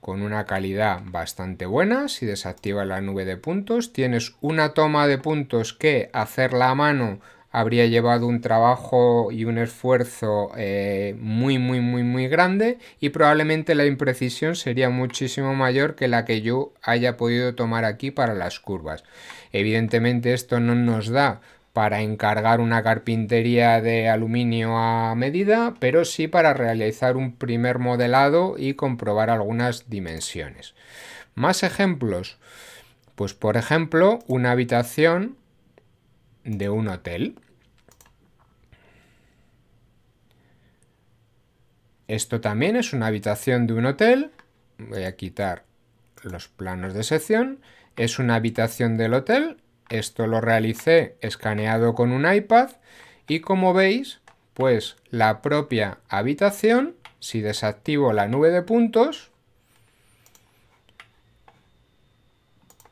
con una calidad bastante buena. Si desactivas la nube de puntos, tienes una toma de puntos que hacerla a mano habría llevado un trabajo y un esfuerzo eh, muy muy muy muy grande y probablemente la imprecisión sería muchísimo mayor que la que yo haya podido tomar aquí para las curvas. Evidentemente esto no nos da para encargar una carpintería de aluminio a medida, pero sí para realizar un primer modelado y comprobar algunas dimensiones. Más ejemplos. Pues por ejemplo, una habitación de un hotel. Esto también es una habitación de un hotel. Voy a quitar los planos de sección. Es una habitación del hotel esto lo realicé escaneado con un iPad y como veis, pues la propia habitación, si desactivo la nube de puntos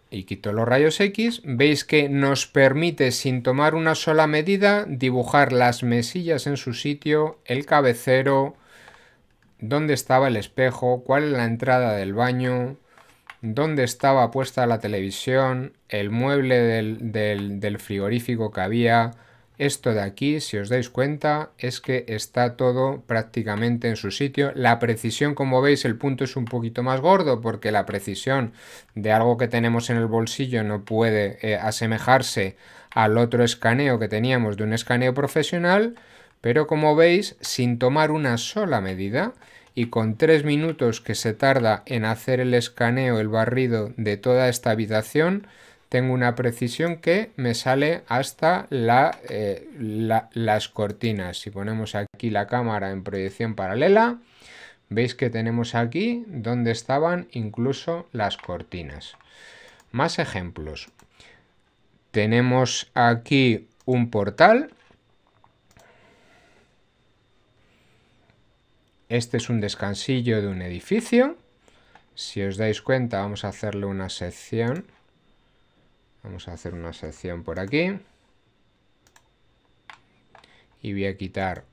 y quito los rayos X, veis que nos permite sin tomar una sola medida dibujar las mesillas en su sitio, el cabecero, dónde estaba el espejo, cuál es la entrada del baño, dónde estaba puesta la televisión, el mueble del, frigorífico que había. Esto de aquí, si os dais cuenta, es que está todo prácticamente en su sitio. La precisión, como veis, el punto es un poquito más gordo porque la precisión de algo que tenemos en el bolsillo no puede eh, asemejarse al otro escaneo que teníamos de un escaneo profesional. Pero como veis, sin tomar una sola medida, y con tres minutos que se tarda en hacer el escaneo, el barrido de toda esta habitación, tengo una precisión que me sale hasta eh, las cortinas. Si ponemos aquí la cámara en proyección paralela, veis que tenemos aquí donde estaban incluso las cortinas. Más ejemplos. Tenemos aquí un portal Este es un descansillo de un edificio. Si os dais cuenta, vamos a hacerle una sección. Vamos a hacer una sección por aquí. Y voy a quitar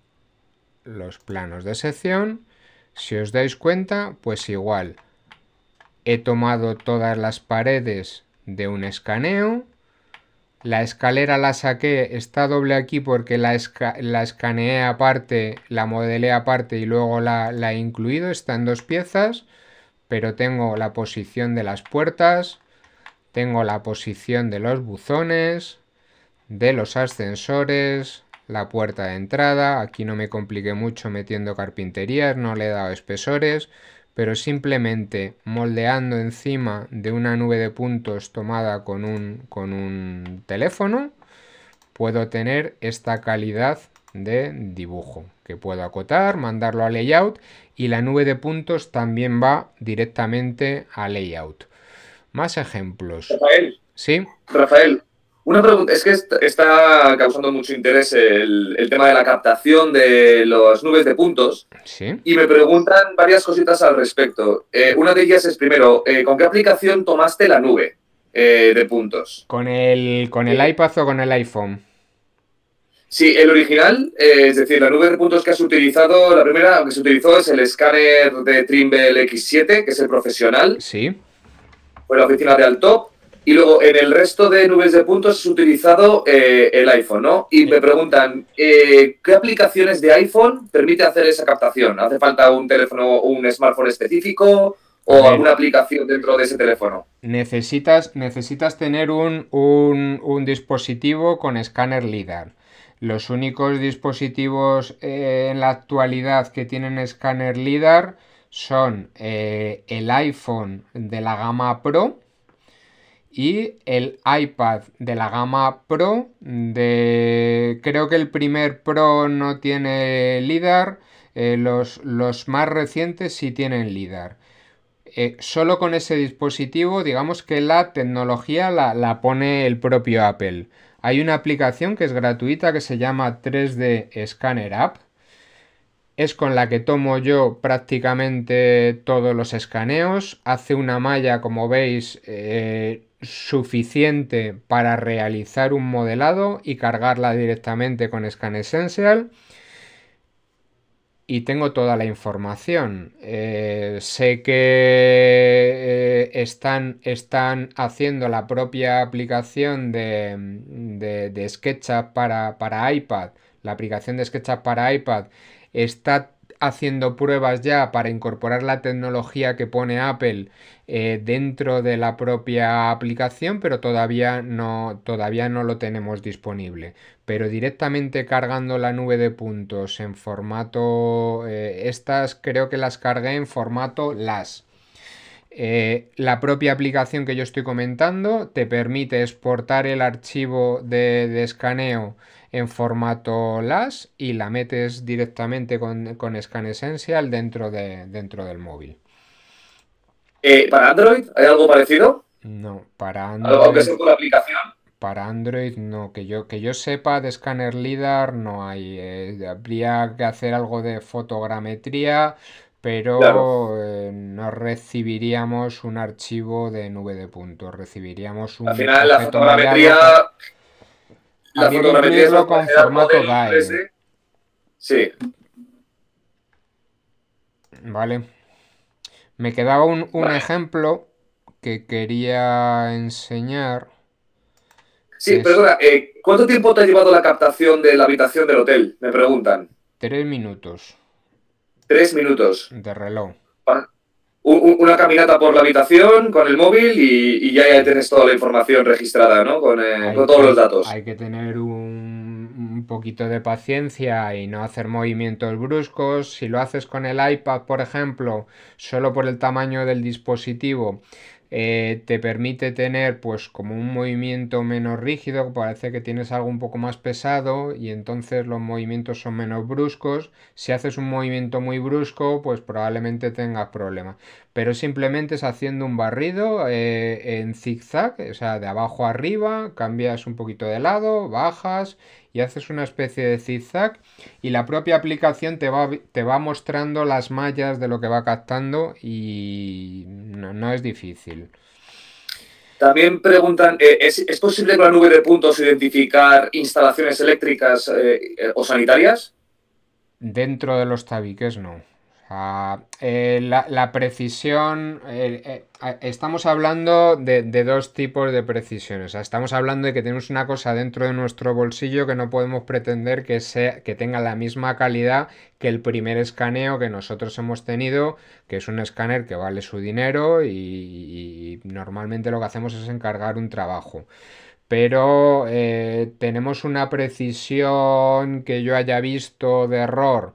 los planos de sección. Si os dais cuenta, pues igual. He tomado todas las paredes de un escaneo la escalera la saqué, está doble aquí porque la, escaneé aparte, la modelé aparte y luego la, la he incluido, está en dos piezas, pero tengo la posición de las puertas, tengo la posición de los buzones, de los ascensores, la puerta de entrada, aquí no me compliqué mucho metiendo carpinterías, no le he dado espesores, pero simplemente moldeando encima de una nube de puntos tomada con un, con un teléfono, puedo tener esta calidad de dibujo que puedo acotar, mandarlo a layout y la nube de puntos también va directamente a layout. Más ejemplos. Rafael. Sí. Rafael, una pregunta, es que está causando mucho interés el, tema de la captación de las nubes de puntos y me preguntan varias cositas al respecto. Eh, una de ellas es primero, eh, ¿con qué aplicación tomaste la nube eh, de puntos? ¿Con el, con el iPad o con el iPhone? Sí, el original, es decir, la nube de puntos que has utilizado, la primera que se utilizó es el escáner de Trimble X7, que es el profesional. Sí. Fue la oficina de Altop y luego, en el resto de nubes de puntos es utilizado eh, el iPhone, ¿no? Y me preguntan, eh, ¿qué aplicaciones de iPhone permite hacer esa captación? ¿Hace falta un teléfono un smartphone específico o alguna aplicación dentro de ese teléfono? Necesitas, necesitas tener un, dispositivo con escáner LIDAR. Los únicos dispositivos eh, en la actualidad que tienen escáner LIDAR son el iPhone de la gama Pro, y el iPad de la gama Pro de creo que el primer Pro no tiene lidar eh, los, los, más recientes sí tienen lidar eh, solo con ese dispositivo digamos que la tecnología la, pone el propio Apple hay una aplicación que es gratuita que se llama 3D Scanner App es con la que tomo yo prácticamente todos los escaneos. Hace una malla, como veis, eh, suficiente para realizar un modelado y cargarla directamente con Scan Essential y tengo toda la información. Eh, sé que eh, están, están, haciendo la propia aplicación de, de, de SketchUp para, para, iPad. La aplicación de SketchUp para iPad está haciendo pruebas ya para incorporar la tecnología que pone Apple eh, dentro de la propia aplicación, pero todavía no, todavía no lo tenemos disponible. Pero directamente cargando la nube de puntos en formato... Eh, estas creo que las cargué en formato las. Eh, la propia aplicación que yo estoy comentando te permite exportar el archivo de, escaneo en formato LAS y la metes directamente con, con dentro, de, dentro del móvil. Eh, ¿Para Android hay algo parecido? No, para Android. ¿Algo que sea con aplicación? Para Android no, que yo, que yo sepa de Scanner LIDAR no hay. Eh, habría que hacer algo de fotogrametría, pero eh, no recibiríamos un archivo de nube de puntos, recibiríamos un... Al final la fotogrametría... La fotogrametría es con formato DAE. Sí. Vale. Me quedaba un, ejemplo que quería enseñar. Sí, pero perdona, eh, ¿cuánto tiempo te ha llevado la captación de la habitación del hotel? Me preguntan. Tres minutos. Tres minutos. De reloj. Una caminata por la habitación con el móvil y, ya, ya, tienes toda la información registrada, ¿no? Con, eh, todos los datos. Hay que tener un un poquito de paciencia y no hacer movimientos bruscos. Si lo haces con el iPad, por ejemplo, solo por el tamaño del dispositivo, eh, te permite tener pues como un movimiento menos rígido, parece que tienes algo un poco más pesado y entonces los movimientos son menos bruscos. Si haces un movimiento muy brusco, pues probablemente tengas problemas. Pero simplemente es haciendo un barrido eh, en zigzag, o sea, de abajo arriba, cambias un poquito de lado, bajas y haces una especie de zigzag y la propia aplicación te va, te va mostrando las mallas de lo que va captando y no, es difícil. También preguntan, eh, ¿es, posible con la nube de puntos identificar instalaciones eléctricas eh, eh, o sanitarias? Dentro de los tabiques no. Ah, eh, la, precisión, eh, eh, estamos hablando de, dos tipos de precisiones. estamos hablando de que tenemos una cosa dentro de nuestro bolsillo que no podemos pretender que, sea, que tenga la misma calidad que el primer escaneo que nosotros hemos tenido, que es un escáner que vale su dinero y, normalmente lo que hacemos es encargar un trabajo pero tenemos una precisión que yo haya visto de error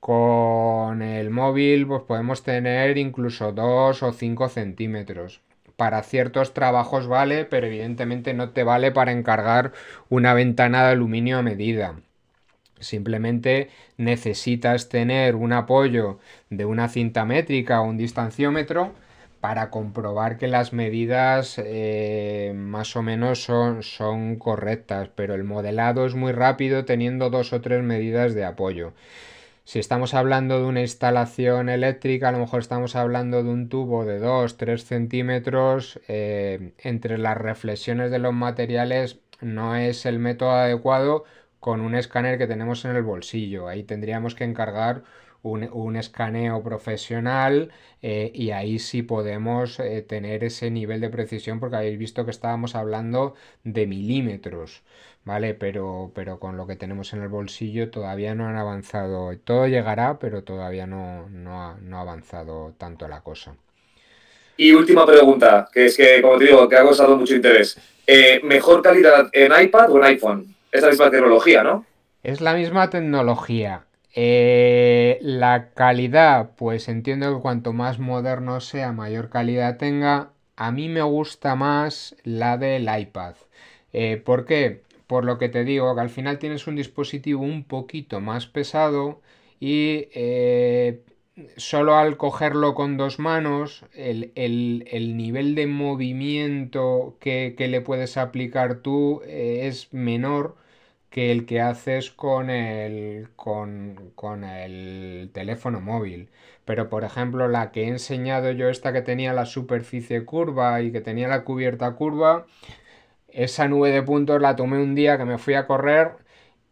con el móvil pues podemos tener incluso 2 o 5 centímetros. Para ciertos trabajos vale, pero evidentemente no te vale para encargar una ventana de aluminio a medida. Simplemente necesitas tener un apoyo de una cinta métrica o un distanciómetro para comprobar que las medidas eh, más o menos son, son correctas, pero el modelado es muy rápido teniendo dos o tres medidas de apoyo. Si estamos hablando de una instalación eléctrica, a lo mejor estamos hablando de un tubo de 2-3 centímetros. Eh, entre las reflexiones de los materiales no es el método adecuado con un escáner que tenemos en el bolsillo. Ahí tendríamos que encargar un, escaneo profesional eh, y ahí sí podemos eh, tener ese nivel de precisión porque habéis visto que estábamos hablando de milímetros. ¿vale? Pero, pero con lo que tenemos en el bolsillo todavía no han avanzado. Todo llegará, pero todavía no, no, ha, avanzado tanto la cosa. Y última pregunta, que es que, como te digo, que ha causado mucho interés. Eh, ¿Mejor calidad en iPad o en iPhone? Es la misma tecnología, ¿no? Es la misma tecnología. Eh, la calidad, pues entiendo que cuanto más moderno sea, mayor calidad tenga. A mí me gusta más la del iPad. Eh, ¿Por qué? Por lo que te digo que al final tienes un dispositivo un poquito más pesado y eh, solo al cogerlo con dos manos, el, nivel de movimiento que, le puedes aplicar tú eh, es menor que el que haces con el, con, con el teléfono móvil. Pero por ejemplo, la que he enseñado yo, esta que tenía la superficie curva y que tenía la cubierta curva, esa nube de puntos la tomé un día que me fui a correr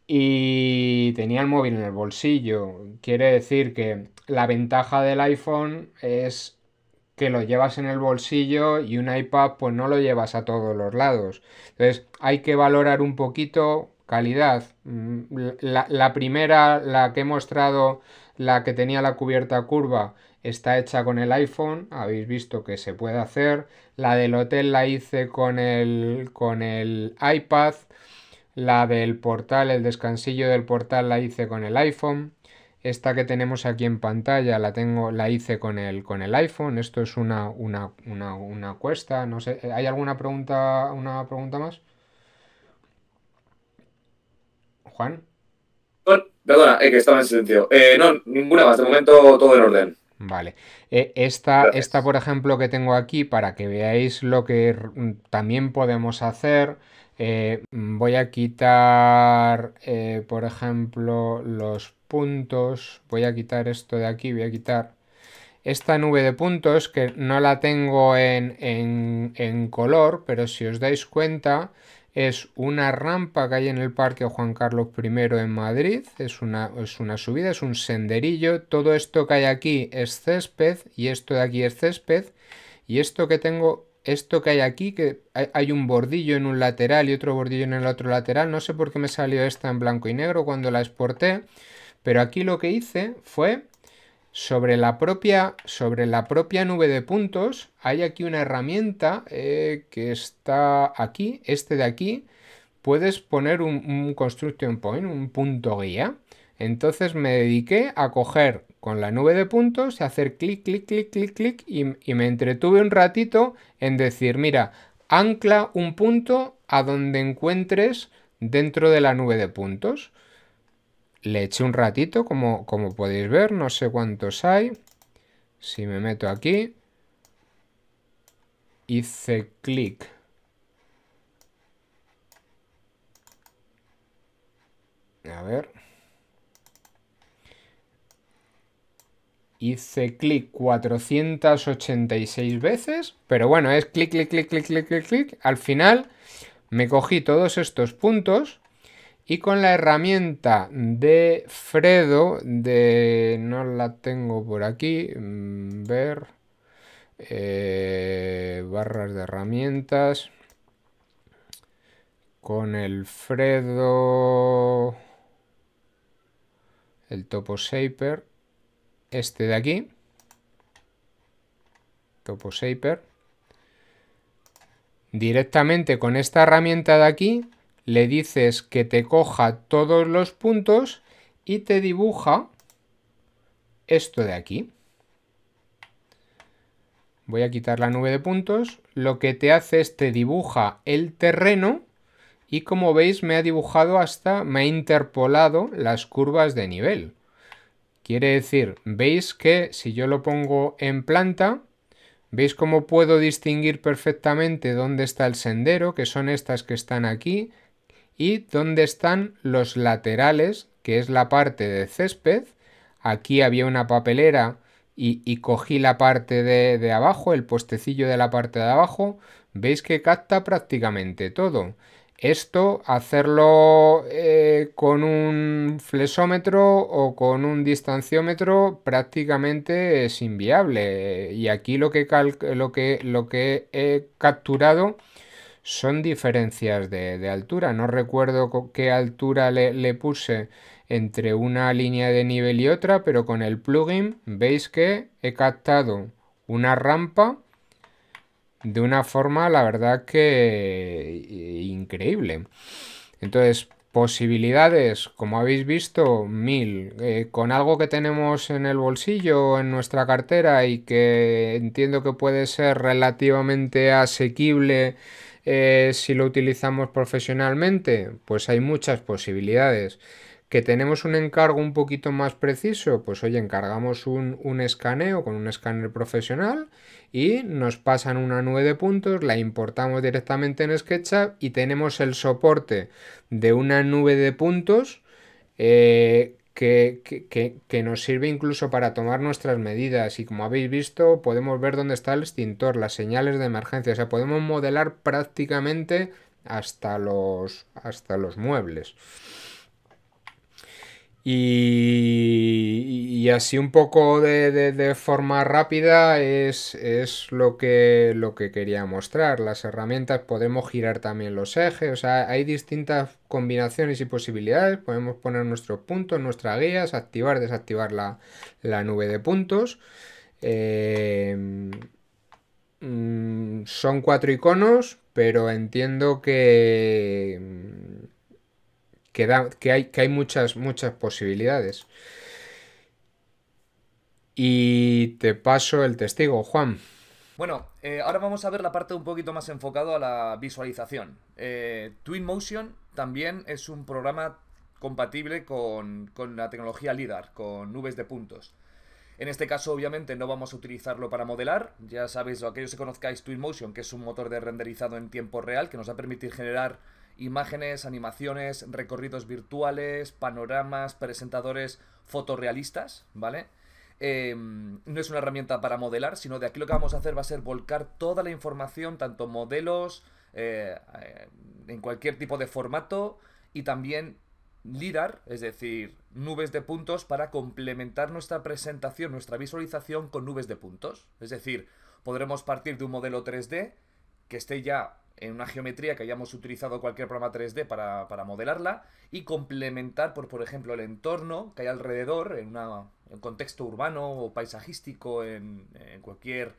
y tenía el móvil en el bolsillo. Quiere decir que la ventaja del iPhone es que lo llevas en el bolsillo y un iPad pues no lo llevas a todos los lados. Entonces hay que valorar un poquito calidad. Mm, la, la primera, la que he mostrado, la que tenía la cubierta curva, está hecha con el iPhone, habéis visto que se puede hacer, la del hotel la hice con el, con el iPad, la del portal, el descansillo del portal la hice con el iPhone, esta que tenemos aquí en pantalla la tengo, la hice con el, con el iPhone, esto es una, cuesta, no sé, eh, ¿hay alguna pregunta, una pregunta más? Juan. Perdona, eh, que estaba en silencio. Eh, no, ninguna más. De momento todo en orden. Vale. Eh, esta, por ejemplo, que tengo aquí, para que veáis lo que también podemos hacer, eh, voy a quitar, eh, por ejemplo, los puntos. Voy a quitar esto de aquí, voy a quitar esta nube de puntos que no la tengo en color, pero si os dais cuenta, es una rampa que hay en el Parque Juan Carlos I en Madrid, es una, es una subida, es un senderillo, todo esto que hay aquí es césped y esto de aquí es césped y esto que tengo, esto que hay aquí, que hay, hay un bordillo en un lateral y otro bordillo en el otro lateral, no sé por qué me salió esta en blanco y negro cuando la exporté, pero aquí lo que hice fue sobre la, propia, nube de puntos hay aquí una herramienta eh, que está aquí, este de aquí, puedes poner un, construction point, un punto guía. Entonces me dediqué a coger con la nube de puntos y hacer clic, clic, clic, clic, clic y, y me entretuve un ratito en decir, mira, ancla un punto a donde encuentres dentro de la nube de puntos. Le eché un ratito, como, como podéis ver, no sé cuántos hay. Si me meto aquí, hice clic. A ver. Hice clic 486 veces, pero bueno, es clic, clic, clic, clic, clic, clic, clic. Al final me cogí todos estos puntos y con la herramienta de Fredo, de... no la tengo por aquí, mm, ver... Eh, barras de herramientas con el Fredo el Topo Shaper este de aquí Topo Shaper directamente con esta herramienta de aquí le dices que te coja todos los puntos y te dibuja esto de aquí. Voy a quitar la nube de puntos. Lo que te hace es te dibuja el terreno y como veis me ha dibujado hasta, me ha interpolado las curvas de nivel. Quiere decir, veis que si yo lo pongo en planta, veis cómo puedo distinguir perfectamente dónde está el sendero, que son estas que están aquí, y dónde están los laterales, que es la parte de césped. Aquí había una papelera y, cogí la parte de, abajo, el postecillo de la parte de abajo. Veis que capta prácticamente todo. Esto hacerlo eh, con un flesómetro o con un distanciómetro prácticamente es inviable. Y aquí lo que he capturado son diferencias de, altura. No recuerdo qué altura le, puse entre una línea de nivel y otra, pero con el plugin veis que he captado una rampa de una forma, la verdad que increíble. Entonces, posibilidades, como habéis visto, mil. Eh, con algo que tenemos en el bolsillo, en nuestra cartera y que entiendo que puede ser relativamente asequible eh, si lo utilizamos profesionalmente, pues hay muchas posibilidades. ¿Que tenemos un encargo un poquito más preciso? Pues oye, encargamos un, escaneo con un escáner profesional y nos pasan una nube de puntos, la importamos directamente en SketchUp y tenemos el soporte de una nube de puntos eh, que, que, que, nos sirve incluso para tomar nuestras medidas y como habéis visto podemos ver dónde está el extintor, las señales de emergencia, o sea, podemos modelar prácticamente hasta los, hasta los muebles. Y, así un poco de, forma rápida es, lo, que, lo que quería mostrar. Las herramientas podemos girar también los ejes, o sea, hay distintas combinaciones y posibilidades. Podemos poner nuestros puntos, nuestras guías, activar, desactivar la, nube de puntos. Eh, mm, son cuatro iconos, pero entiendo que que, hay, que hay muchas, muchas posibilidades. Y te paso el testigo, Juan. Bueno, eh, ahora vamos a ver la parte un poquito más enfocado a la visualización. Eh, Twinmotion también es un programa compatible con, con, la tecnología LIDAR, con nubes de puntos. En este caso, obviamente, no vamos a utilizarlo para modelar. Ya sabéis, aquellos que conozcáis Twinmotion, que es un motor de renderizado en tiempo real que nos va a permitir generar imágenes, animaciones, recorridos virtuales, panoramas, presentadores fotorrealistas, ¿vale? Em, no es una herramienta para modelar, sino de aquí lo que vamos a hacer va a ser volcar toda la información, tanto modelos, eh, eh, en cualquier tipo de formato, y también LIDAR, es decir, nubes de puntos para complementar nuestra presentación, nuestra visualización con nubes de puntos. Es decir, podremos partir de un modelo 3D que esté ya en una geometría que hayamos utilizado cualquier programa 3D para, modelarla y complementar por, por ejemplo, el entorno que hay alrededor en, un contexto urbano o paisajístico, en, cualquier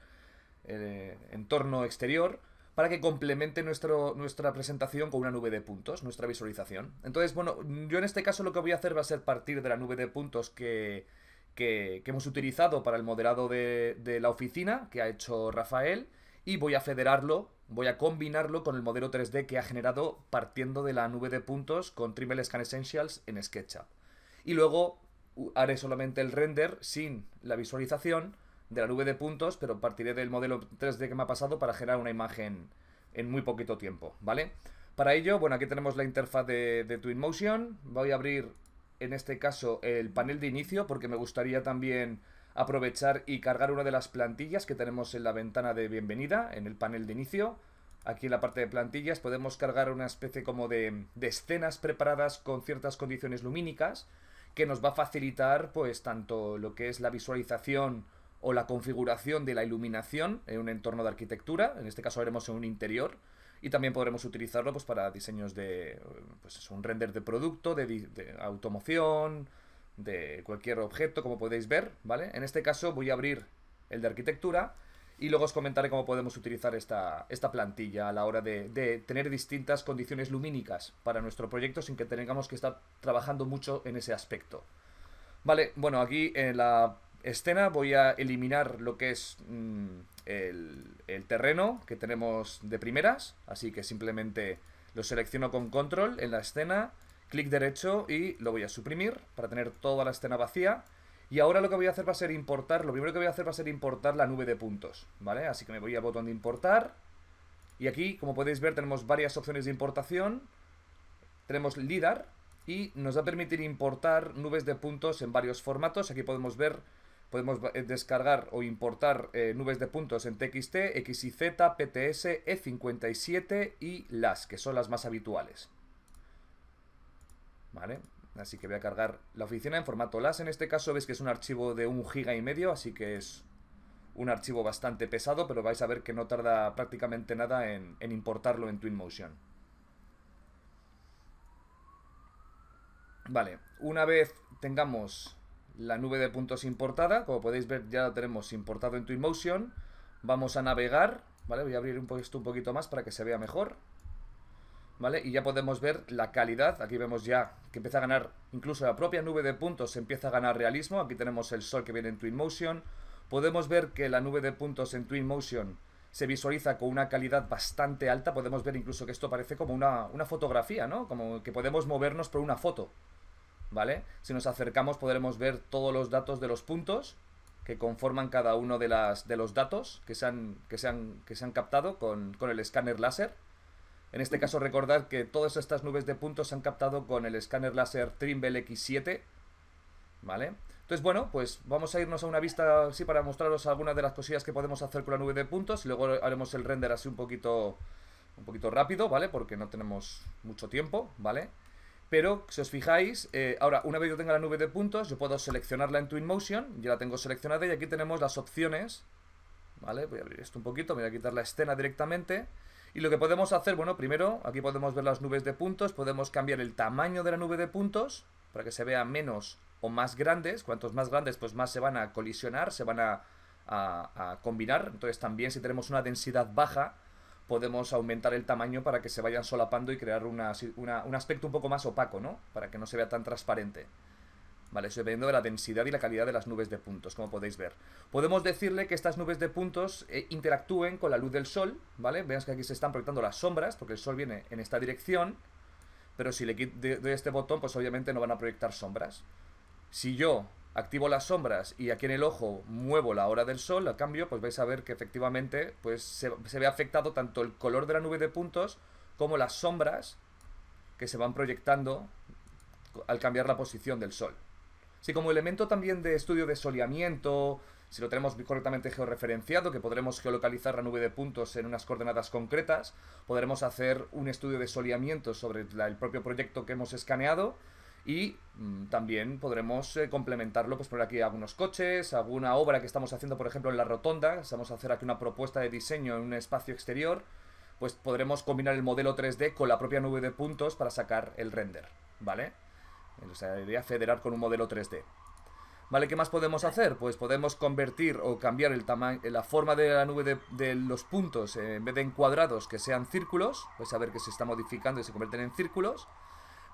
eh, entorno exterior, para que complemente nuestro, nuestra presentación con una nube de puntos, nuestra visualización. Entonces, bueno, yo en este caso lo que voy a hacer va a ser partir de la nube de puntos que, que, que hemos utilizado para el modelado de, de la oficina que ha hecho Rafael y voy a federarlo voy a combinarlo con el modelo 3D que ha generado partiendo de la nube de puntos con Trimble Scan Essentials en SketchUp. Y luego haré solamente el render sin la visualización de la nube de puntos, pero partiré del modelo 3D que me ha pasado para generar una imagen en muy poquito tiempo, ¿vale? Para ello, bueno, aquí tenemos la interfaz de, de Twinmotion. Voy a abrir, en este caso, el panel de inicio porque me gustaría también aprovechar y cargar una de las plantillas que tenemos en la ventana de bienvenida, en el panel de inicio. Aquí en la parte de plantillas podemos cargar una especie como de, escenas preparadas con ciertas condiciones lumínicas que nos va a facilitar pues tanto lo que es la visualización o la configuración de la iluminación en un entorno de arquitectura, en este caso haremos en un interior, y también podremos utilizarlo pues, para diseños de pues, un render de producto, de automoción, de cualquier objeto, como podéis ver, ¿vale? En este caso voy a abrir el de arquitectura y luego os comentaré cómo podemos utilizar esta, esta plantilla a la hora de, tener distintas condiciones lumínicas para nuestro proyecto sin que tengamos que estar trabajando mucho en ese aspecto. Vale, bueno, aquí en la escena voy a eliminar lo que es mm, el, el terreno que tenemos de primeras, así que simplemente lo selecciono con control en la escena clic derecho y lo voy a suprimir para tener toda la escena vacía. Y ahora lo que voy a hacer va a ser importar, lo primero que voy a hacer va a ser importar la nube de puntos, ¿vale? Así que me voy al botón de importar y aquí, como podéis ver, tenemos varias opciones de importación. Tenemos LIDAR y nos va a permitir importar nubes de puntos en varios formatos. Aquí podemos ver, podemos eh, descargar o importar eh, nubes de puntos en TXT, XYZ, PTS, E57 y LAS, que son las más habituales, Así que voy a cargar la oficina en formato LAS. En este caso veis que es un archivo de un giga y medio, así que es un archivo bastante pesado, pero vais a ver que no tarda prácticamente nada en, importarlo en Twinmotion. Vale, una vez tengamos la nube de puntos importada, como podéis ver ya la tenemos importado en Twinmotion, vamos a navegar, ¿vale? Voy a abrir esto un poquito más para que se vea mejor. Y ya podemos ver la calidad, aquí vemos ya que empieza a ganar, incluso la propia nube de puntos empieza a ganar realismo, aquí tenemos el sol que viene en Twinmotion, podemos ver que la nube de puntos en Twinmotion se visualiza con una calidad bastante alta, podemos ver incluso que esto parece como una, una fotografía, ¿no? Como que podemos movernos por una foto, ¿vale? Si nos acercamos podremos ver todos los datos de los puntos que conforman cada uno de, las, de los datos que se han, que se que se han captado con, con el escáner láser. En este caso recordad que todas estas nubes de puntos se han captado con el escáner láser Trimble X7, ¿vale? Entonces, bueno, pues vamos a irnos a una vista así para mostraros algunas de las cosillas que podemos hacer con la nube de puntos. Luego haremos el render así un poquito, un poquito rápido, ¿vale? Porque no tenemos mucho tiempo, ¿vale? Pero, si os fijáis, eh, ahora, una vez yo tenga la nube de puntos, yo puedo seleccionarla en Twinmotion. Ya la tengo seleccionada y aquí tenemos las opciones, ¿vale? Voy a abrir esto un poquito, voy a quitar la escena directamente. Y lo que podemos hacer, bueno, primero, aquí podemos ver las nubes de puntos, podemos cambiar el tamaño de la nube de puntos para que se vea menos o más grandes. Cuantos más grandes, pues más se van a colisionar, se van a, a, combinar. Entonces también si tenemos una densidad baja, podemos aumentar el tamaño para que se vayan solapando y crear una, un aspecto un poco más opaco, ¿no? Para que no se vea tan transparente. ¿vale? Eso dependiendo de la densidad y la calidad de las nubes de puntos, como podéis ver. Podemos decirle que estas nubes de puntos eh, interactúen con la luz del sol, ¿vale? veas que aquí se están proyectando las sombras, porque el sol viene en esta dirección, pero si le doy este botón, pues obviamente no van a proyectar sombras. Si yo activo las sombras y aquí en el ojo muevo la hora del sol, a cambio, pues vais a ver que efectivamente pues se ve afectado tanto el color de la nube de puntos como las sombras que se van proyectando al cambiar la posición del sol. Si como elemento también de estudio de soleamiento, si lo tenemos correctamente georreferenciado, que podremos geolocalizar la nube de puntos en unas coordenadas concretas, podremos hacer un estudio de soleamiento sobre el propio proyecto que hemos escaneado y mm, también podremos eh, complementarlo, pues por aquí algunos coches, alguna obra que estamos haciendo, por ejemplo, en la rotonda, vamos a hacer aquí una propuesta de diseño en un espacio exterior, pues podremos combinar el modelo 3D con la propia nube de puntos para sacar el render, ¿vale? O sea, federar con un modelo 3D. ¿Vale? ¿Qué más podemos hacer? Pues podemos convertir o cambiar el eh, la forma de la nube de, los puntos eh, en vez de en cuadrados que sean círculos. Pues a ver que se está modificando y se convierten en círculos.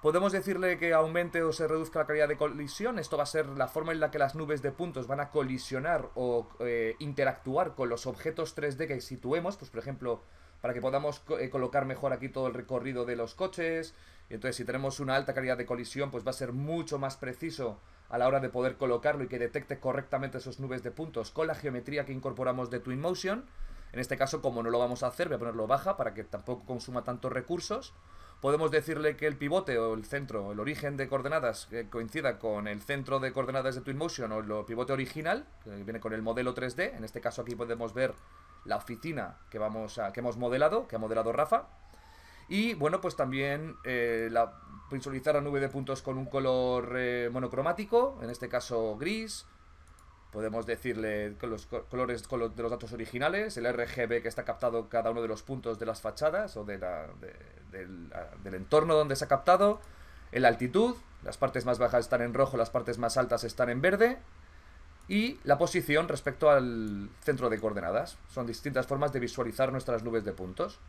Podemos decirle que aumente o se reduzca la calidad de colisión. Esto va a ser la forma en la que las nubes de puntos van a colisionar o eh, interactuar con los objetos 3D que situemos. Pues por ejemplo, para que podamos colocar mejor aquí todo el recorrido de los coches, y entonces si tenemos una alta calidad de colisión, pues va a ser mucho más preciso a la hora de poder colocarlo y que detecte correctamente esos nubes de puntos con la geometría que incorporamos de Twinmotion. En este caso, como no lo vamos a hacer, voy a ponerlo baja para que tampoco consuma tantos recursos. Podemos decirle que el pivote o el centro, el origen de coordenadas que coincida con el centro de coordenadas de Twinmotion o el pivote original, que viene con el modelo 3D. En este caso aquí podemos ver la oficina que, vamos a, que hemos modelado, que ha modelado Rafa. Y bueno, pues también eh, la, visualizar la nube de puntos con un color eh, monocromático, en este caso gris. Podemos decirle con los colores de los datos originales, el RGB que está captado cada uno de los puntos de las fachadas o del entorno donde se ha captado, la altitud, las partes más bajas están en rojo, las partes más altas están en verde, y la posición respecto al centro de coordenadas. Son distintas formas de visualizar nuestras nubes de puntos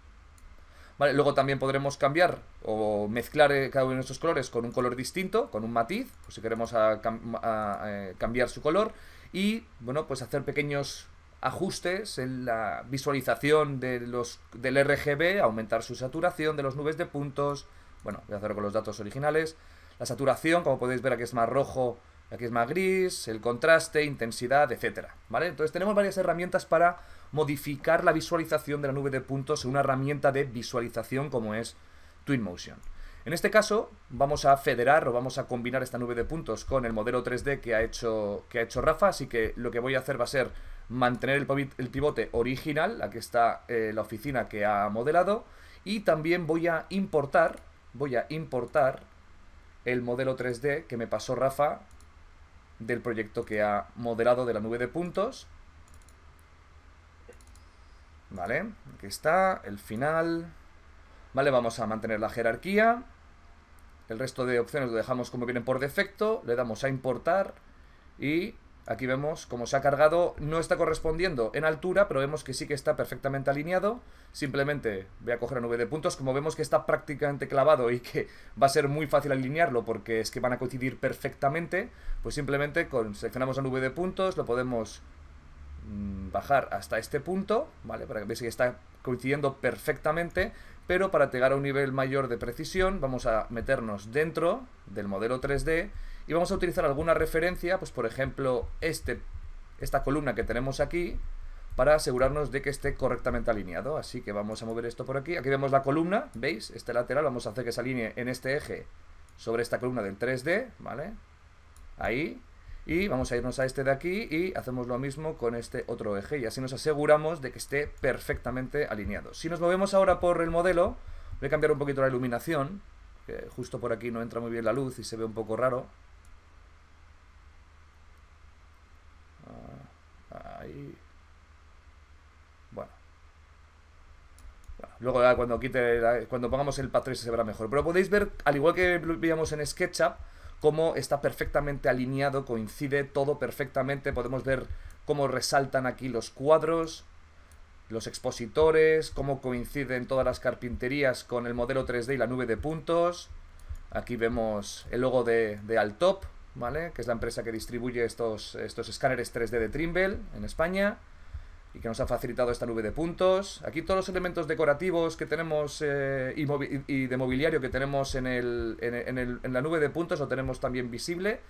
luego también podremos cambiar o mezclar eh, cada uno de estos colores con un color distinto, con un matiz, si queremos ah, ah, eh, cambiar su color. Y bueno, pues hacer pequeños ajustes en la visualización de los, del RGB, aumentar su saturación de las nubes de puntos. Bueno, voy a hacerlo con los datos originales. La saturación, como podéis ver aquí es más rojo Aquí es más gris, el contraste, intensidad, etcétera, ¿vale? Entonces tenemos varias herramientas para modificar la visualización de la nube de puntos en una herramienta de visualización como es Twinmotion. En este caso, vamos a federar o vamos a combinar esta nube de puntos con el modelo 3D que ha hecho, que ha hecho Rafa, así que lo que voy a hacer va a ser mantener el, pivote original, aquí está eh, la oficina que ha modelado, y también voy a importar, voy a importar el modelo 3D que me pasó Rafa del proyecto que ha modelado de la nube de puntos. Vale, aquí está, el final. Vale, vamos a mantener la jerarquía. El resto de opciones lo dejamos como vienen por defecto. Le damos a importar y Aquí vemos cómo se ha cargado, no está correspondiendo en altura, pero vemos que sí que está perfectamente alineado. Simplemente voy a coger la nube de puntos, como vemos que está prácticamente clavado y que va a ser muy fácil alinearlo porque es que van a coincidir perfectamente, pues simplemente con, seleccionamos la nube de puntos, lo podemos mm, bajar hasta este punto, ¿vale? Para que veáis que está coincidiendo perfectamente, pero para llegar a un nivel mayor de precisión vamos a meternos dentro del modelo 3D y vamos a utilizar alguna referencia, pues por ejemplo, este, esta columna que tenemos aquí, para asegurarnos de que esté correctamente alineado. Así que vamos a mover esto por aquí. Aquí vemos la columna, ¿veis? Este lateral, vamos a hacer que se alinee en este eje sobre esta columna del 3D, ¿vale? Ahí. Y vamos a irnos a este de aquí y hacemos lo mismo con este otro eje y así nos aseguramos de que esté perfectamente alineado. Si nos movemos ahora por el modelo, voy a cambiar un poquito la iluminación, que justo por aquí no entra muy bien la luz y se ve un poco raro. Bueno. luego cuando cuando pongamos el patrón se verá mejor. Pero podéis ver, al igual que veíamos en SketchUp, cómo está perfectamente alineado, coincide todo perfectamente. Podemos ver cómo resaltan aquí los cuadros, los expositores, cómo coinciden todas las carpinterías con el modelo 3D y la nube de puntos. Aquí vemos el logo de Altop, ¿vale? Que es la empresa que distribuye estos, estos escáneres 3D de Trimble en España y que nos ha facilitado esta nube de puntos. Aquí todos los elementos decorativos que tenemos eh, y, de mobiliario que tenemos en, la nube de puntos lo tenemos también visible.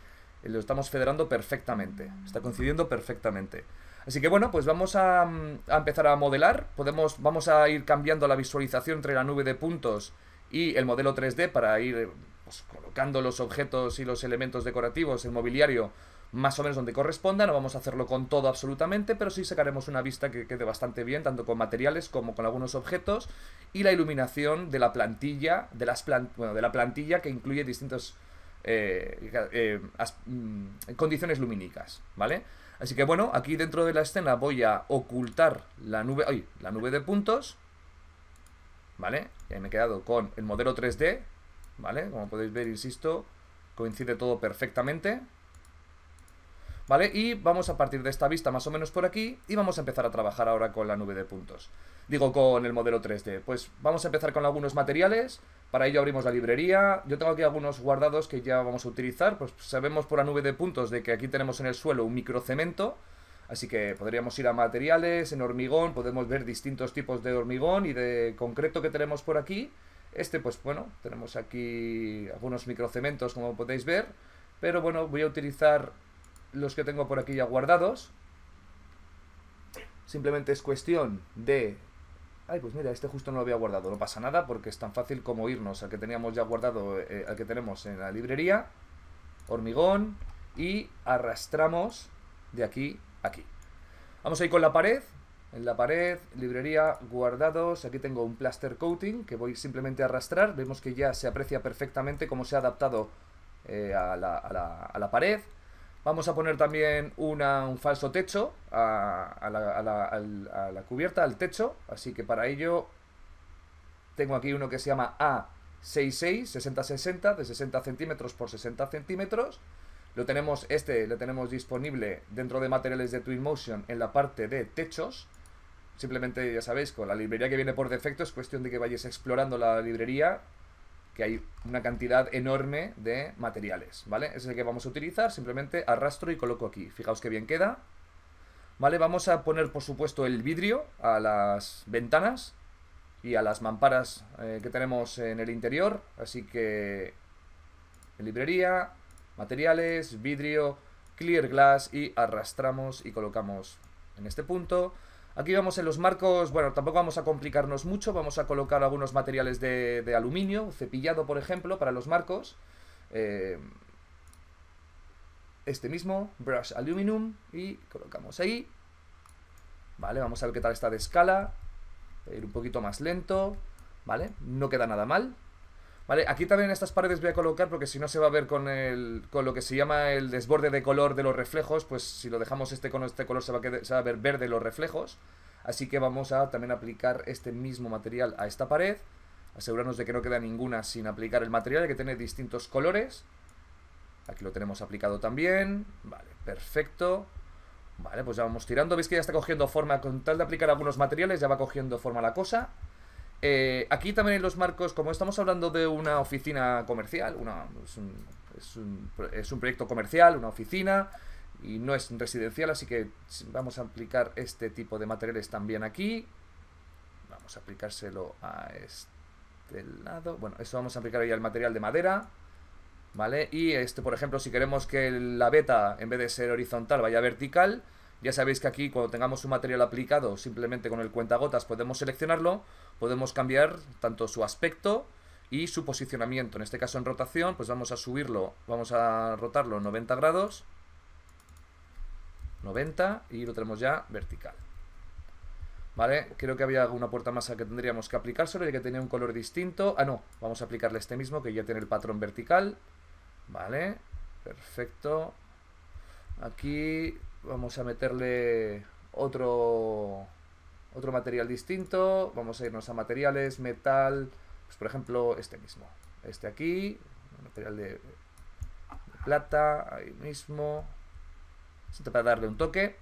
Lo estamos federando perfectamente. Está coincidiendo perfectamente. Así que bueno, pues vamos a, a empezar a modelar. Podemos, vamos a ir cambiando la visualización entre la nube de puntos y el modelo 3D para ir pues, colocando los objetos y los elementos decorativos, en mobiliario, más o menos donde corresponda. No vamos a hacerlo con todo absolutamente, pero sí sacaremos una vista que quede bastante bien, tanto con materiales como con algunos objetos. Y la iluminación de la plantilla, de, las de la plantilla que incluye distintas eh, eh, mm, condiciones lumínicas, ¿vale? Así que bueno, aquí dentro de la escena voy a ocultar la nube, la nube de puntos, ¿vale? me he quedado con el modelo 3D, ¿vale? Como podéis ver, insisto, coincide todo perfectamente. ¿Vale? Y vamos a partir de esta vista más o menos por aquí y vamos a empezar a trabajar ahora con la nube de puntos. Digo, con el modelo 3D. Pues vamos a empezar con algunos materiales. Para ello abrimos la librería. Yo tengo aquí algunos guardados que ya vamos a utilizar. Pues sabemos por la nube de puntos de que aquí tenemos en el suelo un microcemento. Así que podríamos ir a materiales, en hormigón, podemos ver distintos tipos de hormigón y de concreto que tenemos por aquí. Este, pues bueno, tenemos aquí algunos microcementos, como podéis ver. Pero bueno, voy a utilizar los que tengo por aquí ya guardados. Simplemente es cuestión de... Ay, pues mira, este justo no lo había guardado. No pasa nada porque es tan fácil como irnos al que teníamos ya guardado, eh, al que tenemos en la librería. Hormigón. Y arrastramos de aquí a aquí. Vamos a ir con la pared en la pared, librería, guardados, aquí tengo un plaster coating que voy simplemente a arrastrar, vemos que ya se aprecia perfectamente cómo se ha adaptado eh, a, la, pared. Vamos a poner también un falso techo a la, cubierta, al techo, así que para ello tengo aquí uno que se llama A66, de 60 centímetros por 60 centímetros. Lo tenemos, este lo tenemos disponible dentro de materiales de Twinmotion en la parte de techos. Simplemente, ya sabéis, con la librería que viene por defecto es cuestión de que vayáis explorando la librería, que hay una cantidad enorme de materiales, ¿vale? es el que vamos a utilizar, simplemente arrastro y coloco aquí. Fijaos que bien queda, ¿vale? Vamos a poner, por supuesto, el vidrio a las ventanas y a las mamparas eh, que tenemos en el interior, así que librería, materiales, vidrio, clear glass y arrastramos y colocamos en este punto. Aquí vamos en los marcos, bueno, tampoco vamos a complicarnos mucho, vamos a colocar algunos materiales de, aluminio, cepillado por ejemplo, para los marcos. Eh, este mismo, brush aluminum, y colocamos ahí. Vale, vamos a ver qué tal está de escala, ir un poquito más lento, ¿vale? No queda nada mal. Vale, aquí también estas paredes voy a colocar porque si no se va a ver con, el, con lo que se llama el desborde de color de los reflejos, pues si lo dejamos este con este color se va, a ver verde los reflejos. Así que vamos a también aplicar este mismo material a esta pared, asegurarnos de que no queda ninguna sin aplicar el material, que tiene distintos colores. Aquí lo tenemos aplicado también, vale, perfecto. Vale, pues ya vamos tirando, veis que ya está cogiendo forma, con tal de aplicar algunos materiales ya va cogiendo forma la cosa. Eh, aquí también en los marcos, como estamos hablando de una oficina comercial, es, un, proyecto comercial, una oficina, y no es residencial, así que vamos a aplicar este tipo de materiales también aquí. Vamos a aplicárselo a este lado. Bueno, eso vamos a aplicar ya el material de madera. ¿Vale? Y este, por ejemplo, si queremos que la beta, en vez de ser horizontal, vaya vertical, ya sabéis que aquí cuando tengamos un material aplicado, simplemente con el cuentagotas podemos seleccionarlo, podemos cambiar tanto su aspecto y su posicionamiento. En este caso en rotación, pues vamos a subirlo, vamos a rotarlo 90 grados, 90 y lo tenemos ya vertical. ¿Vale? Creo que había alguna puerta masa que tendríamos que aplicar, solo que tenía un color distinto. Ah, no, vamos a aplicarle este mismo que ya tiene el patrón vertical. ¿Vale? Perfecto. Aquí vamos a meterle otro, otro material distinto, vamos a irnos a materiales, metal, pues, por ejemplo este mismo, este aquí, material de, plata, ahí mismo, para darle un toque.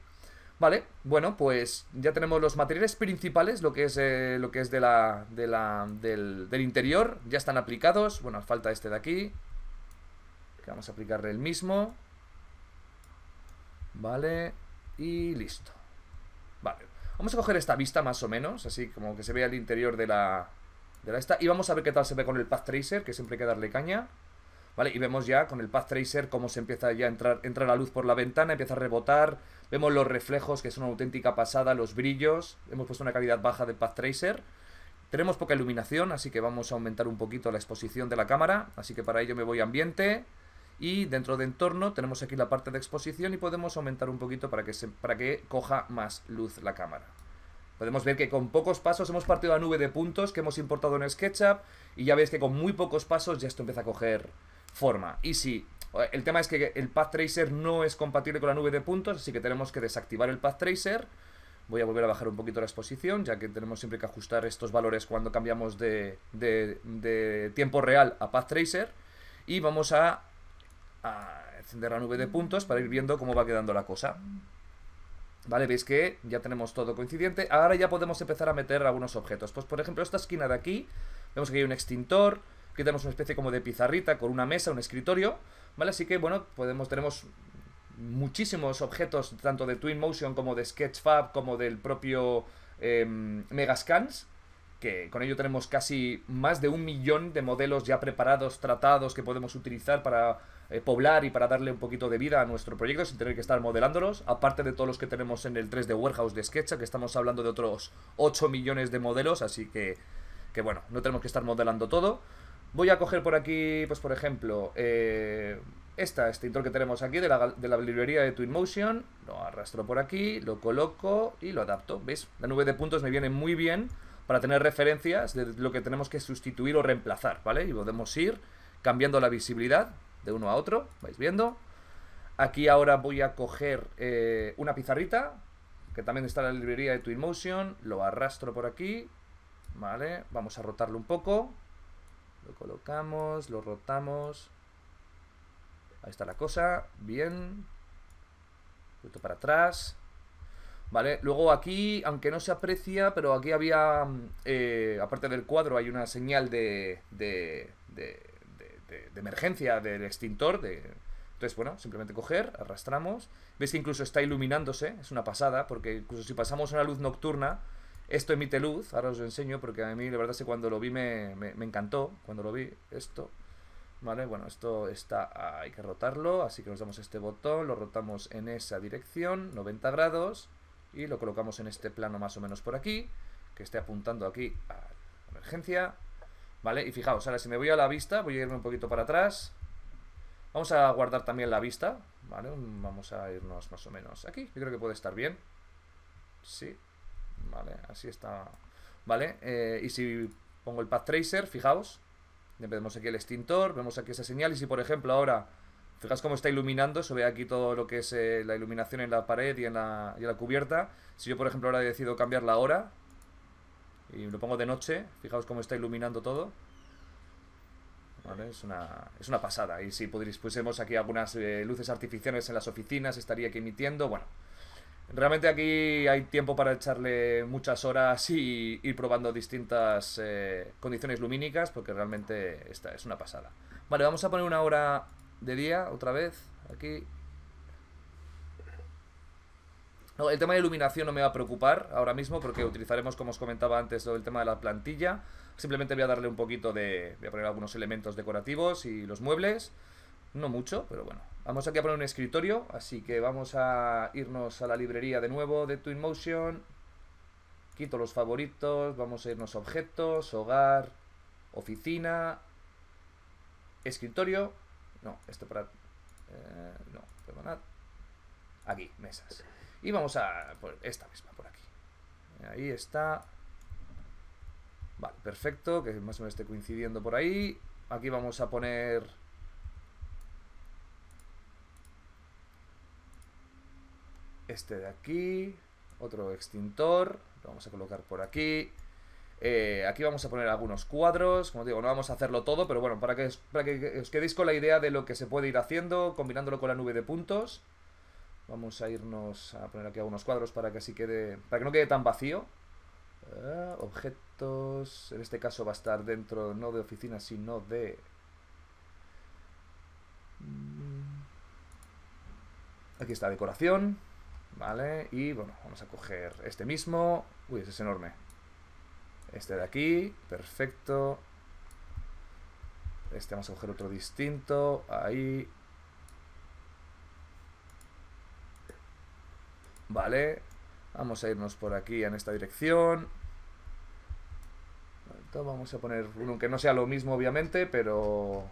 Vale, bueno, pues ya tenemos los materiales principales, lo que es, eh, lo que es de la, de la, del, del interior, ya están aplicados. Bueno, falta este de aquí, vamos a aplicarle el mismo. Vale, y listo. Vale, vamos a coger esta vista más o menos, así como que se vea el interior de la, de la esta. Y vamos a ver qué tal se ve con el Path Tracer, que siempre hay que darle caña. Vale, y vemos ya con el Path Tracer cómo se empieza ya a entrar, entra la luz por la ventana, empieza a rebotar. Vemos los reflejos, que es una auténtica pasada, los brillos. Hemos puesto una calidad baja de Path Tracer. Tenemos poca iluminación, así que vamos a aumentar un poquito la exposición de la cámara. Así que para ello me voy a ambiente. Y dentro de entorno tenemos aquí la parte de exposición y podemos aumentar un poquito para que, para que coja más luz la cámara. Podemos ver que con pocos pasos hemos partido la nube de puntos que hemos importado en SketchUp y ya veis que con muy pocos pasos ya esto empieza a coger forma. Y sí, el tema es que el Path Tracer no es compatible con la nube de puntos, así que tenemos que desactivar el Path Tracer. Voy a volver a bajar un poquito la exposición, ya que tenemos siempre que ajustar estos valores cuando cambiamos de, de tiempo real a Path Tracer. Y vamos a a encender la nube de puntos para ir viendo cómo va quedando la cosa. Vale, veis que ya tenemos todo coincidente. Ahora ya podemos empezar a meter algunos objetos. Pues por ejemplo, esta esquina de aquí, vemos que hay un extintor, que tenemos una especie como de pizarrita con una mesa, un escritorio, ¿vale? Así que bueno, podemos, tenemos muchísimos objetos, tanto de Twinmotion como de Sketchfab, como del propio em, Megascans, que con ello tenemos casi más de un millón de modelos ya preparados, tratados, que podemos utilizar para eh, poblar y para darle un poquito de vida a nuestro proyecto sin tener que estar modelándolos, aparte de todos los que tenemos en el 3D Warehouse de SketchUp, que estamos hablando de otros 8 millones de modelos, así que, bueno, no tenemos que estar modelando todo. Voy a coger por aquí, pues por ejemplo, eh, esta, este que tenemos aquí de la, de la, librería de Twinmotion, lo arrastro por aquí, lo coloco y lo adapto. ¿Veis? La nube de puntos me viene muy bien para tener referencias de lo que tenemos que sustituir o reemplazar, ¿vale? Y podemos ir cambiando la visibilidad de uno a otro, vais viendo. Aquí ahora voy a coger eh, una pizarrita, que también está en la librería de Twinmotion, lo arrastro por aquí, ¿vale? Vamos a rotarlo un poco, lo colocamos, lo rotamos, ahí está la cosa, bien, para atrás, ¿vale? Luego aquí, aunque no se aprecia, pero aquí había, mm, eh, aparte del cuadro, hay una señal de, de, de de, emergencia del extintor. De... Entonces, bueno, simplemente coger, arrastramos. Veis que incluso está iluminándose, es una pasada, porque incluso si pasamos una luz nocturna, esto emite luz. Ahora os enseño porque a mí, la verdad, es que cuando lo vi me, me, me encantó. Cuando lo vi, esto. Vale, bueno, esto está, hay que rotarlo, así que nos damos este botón, lo rotamos en esa dirección, 90 grados, y lo colocamos en este plano más o menos por aquí, que esté apuntando aquí a emergencia, ¿Vale? Y fijaos, ahora si me voy a la vista, voy a irme un poquito para atrás. Vamos a guardar también la vista, ¿vale? Vamos a irnos más o menos aquí. Yo creo que puede estar bien. Sí, ¿vale? Así está, ¿vale? Eh, y si pongo el path tracer, fijaos. Vemos aquí el extintor, vemos aquí esa señal. Y si, por ejemplo, ahora, fijaos cómo está iluminando, se ve aquí todo lo que es eh, la iluminación en la pared y en la, y la cubierta. Si yo, por ejemplo, ahora he decidido cambiar la hora, y lo pongo de noche, fijaos cómo está iluminando todo. ¿Vale? Es, una, es una pasada. Y si pusiésemos aquí algunas eh, luces artificiales en las oficinas, estaría aquí emitiendo. Bueno, realmente aquí hay tiempo para echarle muchas horas y ir probando distintas eh, condiciones lumínicas, porque realmente esta es una pasada. Vale, vamos a poner una hora de día otra vez aquí no, el tema de iluminación no me va a preocupar ahora mismo porque utilizaremos, como os comentaba antes, Todo el tema de la plantilla. Simplemente voy a darle un poquito de... voy a poner algunos elementos decorativos y los muebles. No mucho, pero bueno. Vamos aquí a poner un escritorio, así que vamos a irnos a la librería de nuevo de Twinmotion. Quito los favoritos, vamos a irnos a objetos, hogar, oficina, escritorio. No, esto para... Eh, no, perdonad. Aquí, mesas. Y vamos a esta misma por aquí. Ahí está. Vale, perfecto, que más o menos esté coincidiendo por ahí. Aquí vamos a poner... Este de aquí, otro extintor, lo vamos a colocar por aquí. Eh, aquí vamos a poner algunos cuadros, como digo, no vamos a hacerlo todo, pero bueno, para que, para que os quedéis con la idea de lo que se puede ir haciendo, combinándolo con la nube de puntos. Vamos a irnos a poner aquí algunos cuadros para que así quede. Para que no quede tan vacío. Eh, objetos. En este caso va a estar dentro no de oficina, sino de. Mm, aquí está decoración. Vale, y bueno, vamos a coger este mismo. Uy, ese es enorme. Este de aquí, perfecto. Este vamos a coger otro distinto. Ahí, Vale, vamos a irnos por aquí en esta dirección. Vamos a poner uno que no sea lo mismo, obviamente, pero...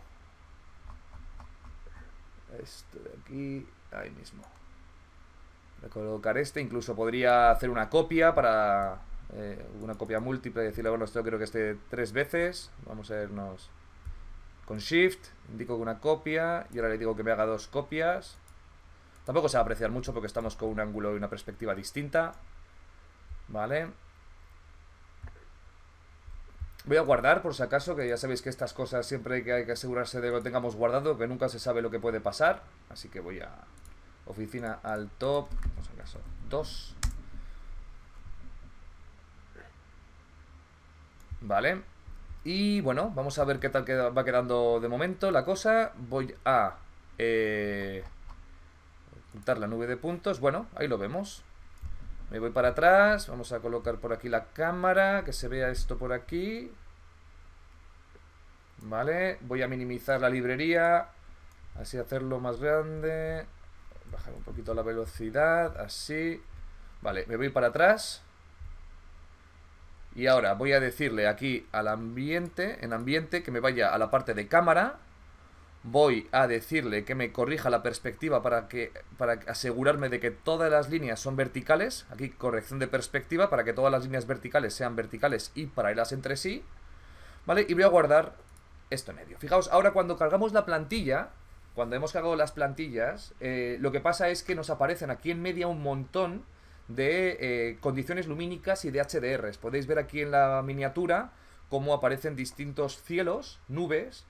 Esto de aquí, ahí mismo. Voy a colocar este, incluso podría hacer una copia para... Eh, una copia múltiple decirle, bueno, esto creo que esté tres veces. Vamos a irnos con Shift, indico una copia y ahora le digo que me haga dos copias. Tampoco se va a apreciar mucho porque estamos con un ángulo y una perspectiva distinta. Vale. Voy a guardar por si acaso, que ya sabéis que estas cosas siempre hay que, asegurarse de que lo tengamos guardado, que nunca se sabe lo que puede pasar. Así que voy a oficina al top, por si acaso, 2. Vale. Y bueno, vamos a ver qué tal va quedando de momento la cosa. Voy a... Eh, Juntar la nube de puntos. Bueno, ahí lo vemos. Me voy para atrás. Vamos a colocar por aquí la cámara. Que se vea esto por aquí. Vale. Voy a minimizar la librería. Así hacerlo más grande. Bajar un poquito la velocidad. Así. Vale, me voy para atrás. Y ahora voy a decirle aquí al ambiente, en ambiente, que me vaya a la parte de cámara voy a decirle que me corrija la perspectiva para, que, para asegurarme de que todas las líneas son verticales. Aquí corrección de perspectiva para que todas las líneas verticales sean verticales y paralelas entre sí. ¿Vale? Y voy a guardar esto en medio. Fijaos, ahora cuando cargamos la plantilla, cuando hemos cargado las plantillas, eh, lo que pasa es que nos aparecen aquí en media un montón de eh, condiciones lumínicas y de HDRs. Podéis ver aquí en la miniatura cómo aparecen distintos cielos, nubes,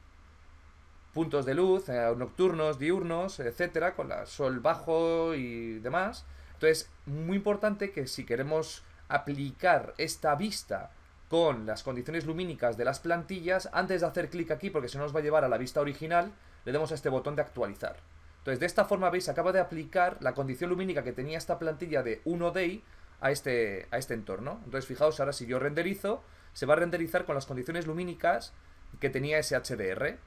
puntos de luz, eh, nocturnos, diurnos, etcétera, con la sol bajo y demás. Entonces, muy importante que si queremos aplicar esta vista con las condiciones lumínicas de las plantillas, antes de hacer clic aquí, porque si no nos va a llevar a la vista original, le damos a este botón de actualizar. Entonces, de esta forma, veis, acaba de aplicar la condición lumínica que tenía esta plantilla de 1 day a este, a este entorno. Entonces, fijaos, ahora si yo renderizo, se va a renderizar con las condiciones lumínicas que tenía ese HDR.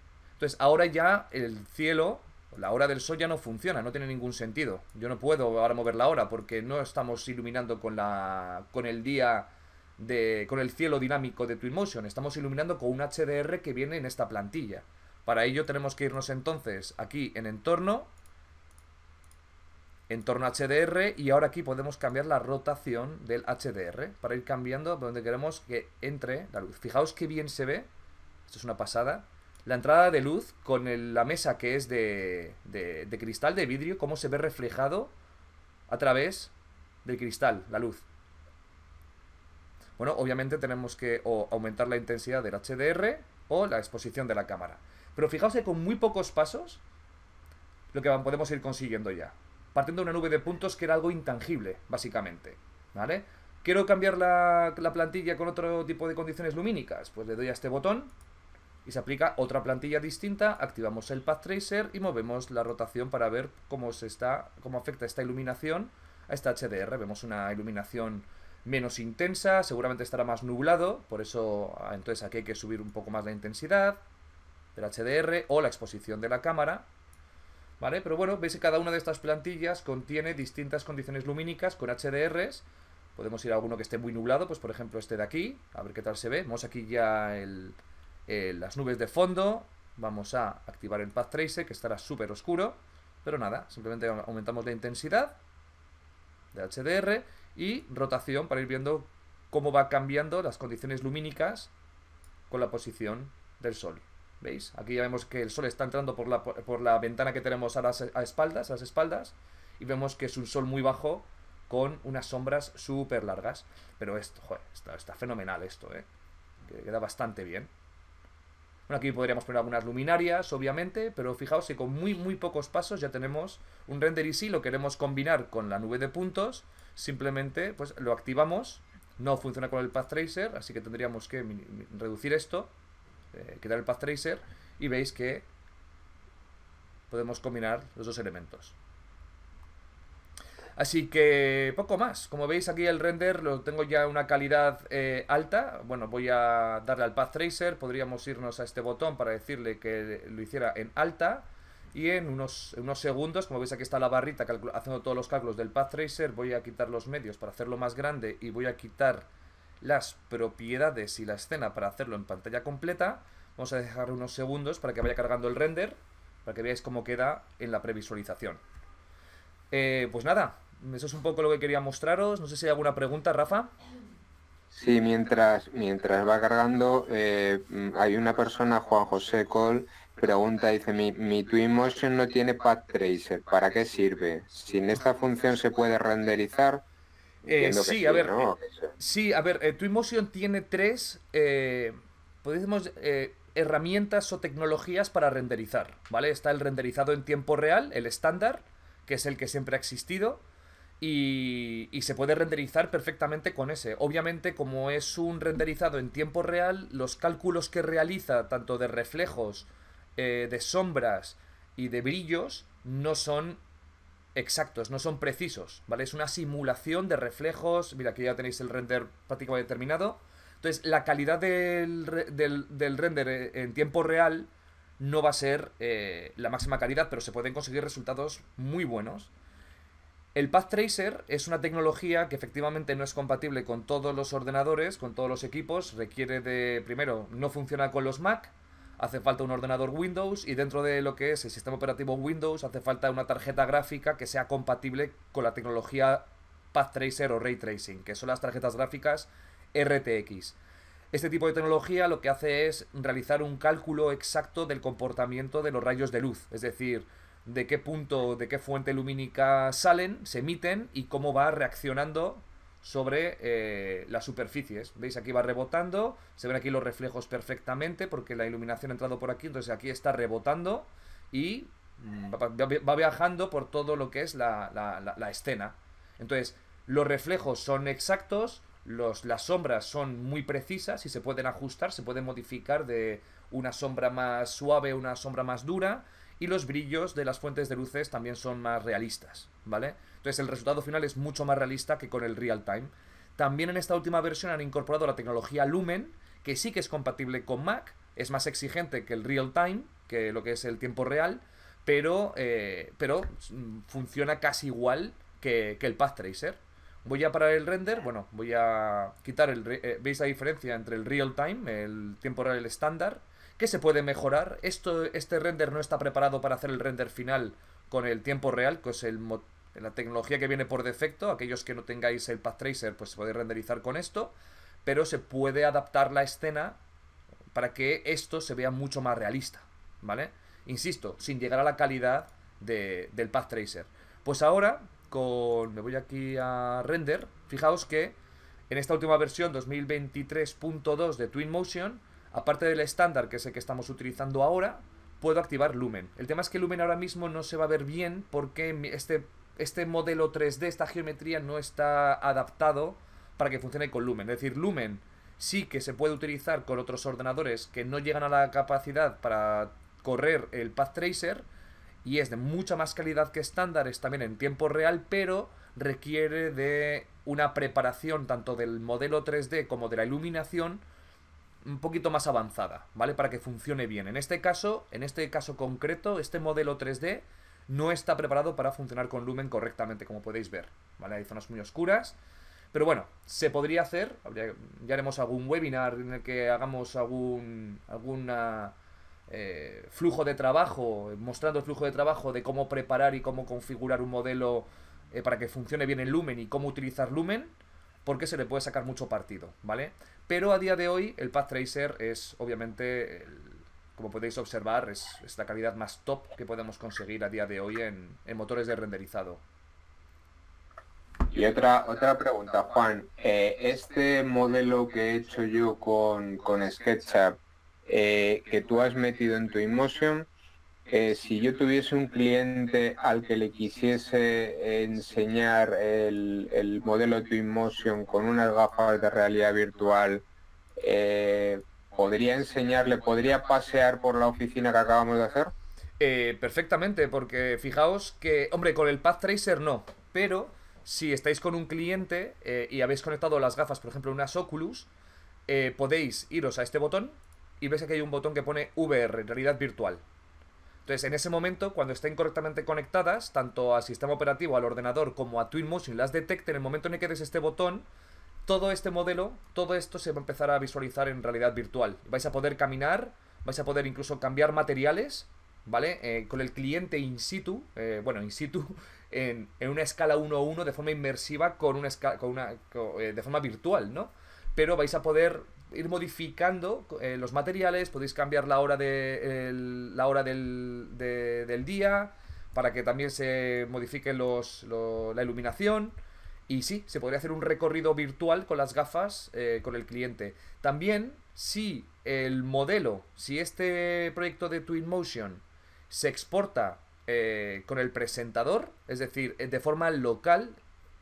Entonces ahora ya el cielo, la hora del sol ya no funciona, no tiene ningún sentido. Yo no puedo ahora mover la hora porque no estamos iluminando con, la, con el día... De, con el cielo dinámico de Twinmotion, estamos iluminando con un HDR que viene en esta plantilla. Para ello tenemos que irnos entonces aquí en entorno, entorno HDR y ahora aquí podemos cambiar la rotación del HDR para ir cambiando donde queremos que entre la luz. Fijaos qué bien se ve, esto es una pasada, la entrada de luz con la mesa que es de, cristal, de vidrio, cómo se ve reflejado a través del cristal, la luz. Bueno, obviamente tenemos que aumentar la intensidad del HDR o la exposición de la cámara. Pero fijaos que con muy pocos pasos lo que podemos ir consiguiendo ya. Partiendo de una nube de puntos que era algo intangible, básicamente. ¿Vale? ¿Quiero cambiar la, la plantilla con otro tipo de condiciones lumínicas? Pues le doy a este botón y se aplica otra plantilla distinta, activamos el Path Tracer y movemos la rotación para ver cómo, se está, cómo afecta esta iluminación a esta HDR. Vemos una iluminación menos intensa, seguramente estará más nublado, por eso ah, entonces aquí hay que subir un poco más la intensidad del HDR o la exposición de la cámara. ¿Vale? Pero bueno, veis que cada una de estas plantillas contiene distintas condiciones lumínicas con HDRs. Podemos ir a alguno que esté muy nublado, pues por ejemplo este de aquí, a ver qué tal se ve. Vemos aquí ya el, eh, las nubes de fondo, vamos a activar el Path Tracer, que estará súper oscuro, pero nada, simplemente aumentamos la intensidad de HDR y rotación para ir viendo cómo va cambiando las condiciones lumínicas con la posición del sol. ¿Veis? Aquí ya vemos que el sol está entrando por la, ventana que tenemos a las a espaldas, a las espaldas, y vemos que es un sol muy bajo con unas sombras súper largas. Pero esto, joder, está, está fenomenal esto, ¿eh? Queda bastante bien aquí podríamos poner algunas luminarias, obviamente, pero fijaos que con muy, muy pocos pasos ya tenemos un render y si lo queremos combinar con la nube de puntos, simplemente pues lo activamos. No funciona con el Path Tracer, así que tendríamos que reducir esto, eh, el Path Tracer y veis que podemos combinar los dos elementos. Así que poco más. Como veis aquí el render lo tengo ya una calidad eh, alta. Bueno, voy a darle al Path Tracer. Podríamos irnos a este botón para decirle que lo hiciera en alta. Y en unos, unos segundos, como veis aquí está la barrita haciendo todos los cálculos del Path Tracer. Voy a quitar los medios para hacerlo más grande y voy a quitar las propiedades y la escena para hacerlo en pantalla completa. Vamos a dejar unos segundos para que vaya cargando el render, para que veáis cómo queda en la previsualización. Eh, pues nada, eso es un poco lo que quería mostraros. No sé si hay alguna pregunta, Rafa. Sí, mientras, mientras va cargando, eh, hay una persona, Juan José Col, pregunta, dice, mi, mi Twinmotion no tiene path tracer, ¿para qué sirve? ¿Sin esta función se puede renderizar? Eh, sí, a ver, eh, sí, a ver, Twinmotion tiene tres, podemos, pues herramientas o tecnologías para renderizar, ¿vale? Está el renderizado en tiempo real, el estándar, que es el que siempre ha existido, y, se puede renderizar perfectamente con ese. Obviamente, como es un renderizado en tiempo real, los cálculos que realiza, tanto de reflejos, eh, de sombras y de brillos, no son exactos, no son precisos, ¿vale? Es una simulación de reflejos. Mira, aquí ya tenéis el render prácticamente terminado. Entonces, la calidad del, render en tiempo real no va a ser eh, la máxima calidad, pero se pueden conseguir resultados muy buenos. El Path Tracer es una tecnología que efectivamente no es compatible con todos los ordenadores, con todos los equipos. Requiere de, primero, no funciona con los Mac, hace falta un ordenador Windows y dentro de lo que es el sistema operativo Windows hace falta una tarjeta gráfica que sea compatible con la tecnología Path Tracer o Ray Tracing, que son las tarjetas gráficas RTX. Este tipo de tecnología lo que hace es realizar un cálculo exacto del comportamiento de los rayos de luz, es decir, de qué punto, de qué fuente lumínica salen, se emiten y cómo va reaccionando sobre eh, las superficies. ¿Veis? Aquí va rebotando, se ven aquí los reflejos perfectamente porque la iluminación ha entrado por aquí, entonces aquí está rebotando y mm. va viajando por todo lo que es la, la, escena. Entonces, los reflejos son exactos, las sombras son muy precisas y se pueden ajustar, se pueden modificar de una sombra más suave, a una sombra más dura, y los brillos de las fuentes de luces también son más realistas, ¿vale? Entonces el resultado final es mucho más realista que con el real time. También en esta última versión han incorporado la tecnología Lumen, que sí que es compatible con Mac, es más exigente que el real time, que lo que es el tiempo real, pero, eh, pero mm, funciona casi igual que, el Path Tracer. Voy a parar el render, bueno, voy a quitar el... Eh, ¿Veis la diferencia entre el real time, el tiempo real estándar? ¿Qué se puede mejorar? Esto, este render no está preparado para hacer el render final con el tiempo real, que es la tecnología que viene por defecto. Aquellos que no tengáis el Path Tracer, pues se puede renderizar con esto. Pero se puede adaptar la escena para que esto se vea mucho más realista, ¿vale? Insisto, sin llegar a la calidad del Path Tracer. Pues ahora, con, me voy aquí a render, fijaos que en esta última versión 2023.2 de Twinmotion aparte del estándar, que es el que estamos utilizando ahora, puedo activar Lumen. El tema es que Lumen ahora mismo no se va a ver bien porque este, este modelo 3D, esta geometría no está adaptado para que funcione con Lumen. Es decir, Lumen sí que se puede utilizar con otros ordenadores que no llegan a la capacidad para correr el Path Tracer y es de mucha más calidad que estándar, también en tiempo real, pero requiere de una preparación tanto del modelo 3D como de la iluminación un poquito más avanzada, ¿vale? Para que funcione bien. En este caso, en este caso concreto, este modelo 3D no está preparado para funcionar con Lumen correctamente, como podéis ver, ¿vale? Hay zonas muy oscuras, pero bueno, se podría hacer, ya haremos algún webinar en el que hagamos algún alguna, eh, flujo de trabajo, mostrando el flujo de trabajo de cómo preparar y cómo configurar un modelo eh, para que funcione bien en Lumen y cómo utilizar Lumen, porque se le puede sacar mucho partido, ¿vale? Pero a día de hoy el Path Tracer es obviamente, como podéis observar, es, la calidad más top que podemos conseguir a día de hoy en, motores de renderizado. Y otra, otra pregunta, Juan. Eh, este modelo que he hecho yo con, con SketchUp, eh, que tú has metido en tu InMotion, eh, si yo tuviese un cliente al que le quisiese enseñar el, modelo modelo Twinmotion con unas gafas de realidad virtual, eh, ¿podría enseñarle, podría pasear por la oficina que acabamos de hacer? Eh, perfectamente, porque fijaos que, hombre, con el Path Tracer no, pero si estáis con un cliente y habéis conectado las gafas, por ejemplo, unas Oculus, podéis iros a este botón y veis que hay un botón que pone VR, realidad virtual. Entonces, en ese momento, cuando estén correctamente conectadas, tanto al sistema operativo, al ordenador, como a Twinmotion, las detecte, en el momento en que des este botón, todo este modelo, todo esto se va a empezar a visualizar en realidad virtual. Vais a poder caminar, vais a poder incluso cambiar materiales, ¿vale? Eh, con el cliente in situ, eh, bueno, in situ, en, una escala 1 1 de forma inmersiva con una, una eh, de forma virtual, ¿no? Pero vais a poder ir modificando eh, los materiales, podéis cambiar la hora, de, la hora del, día para que también se modifique la iluminación. Y sí, se podría hacer un recorrido virtual con las gafas eh, con el cliente. También, si el modelo, si este proyecto de Twinmotion se exporta eh, con el presentador, es decir, de forma local,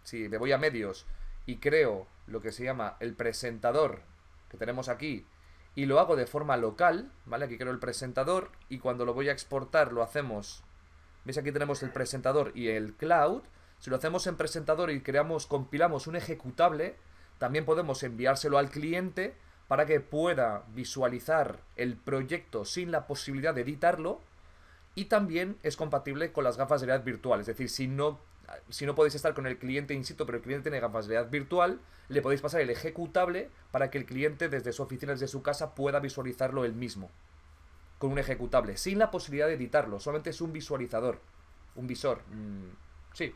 si me voy a medios y creo lo que se llama el presentador que tenemos aquí y lo hago de forma local, ¿vale? Aquí creo el presentador y cuando lo voy a exportar lo hacemos... ¿Veis? Aquí tenemos el presentador y el cloud. Si lo hacemos en presentador y creamos, compilamos un ejecutable, también podemos enviárselo al cliente para que pueda visualizar el proyecto sin la posibilidad de editarlo y también es compatible con las gafas de realidad virtual. Es decir, si no si no podéis estar con el cliente in situ, pero el cliente tiene capacidad virtual, le podéis pasar el ejecutable para que el cliente desde su oficina, desde su casa, pueda visualizarlo él mismo. Con un ejecutable, sin la posibilidad de editarlo, solamente es un visualizador, un visor. Mm, sí,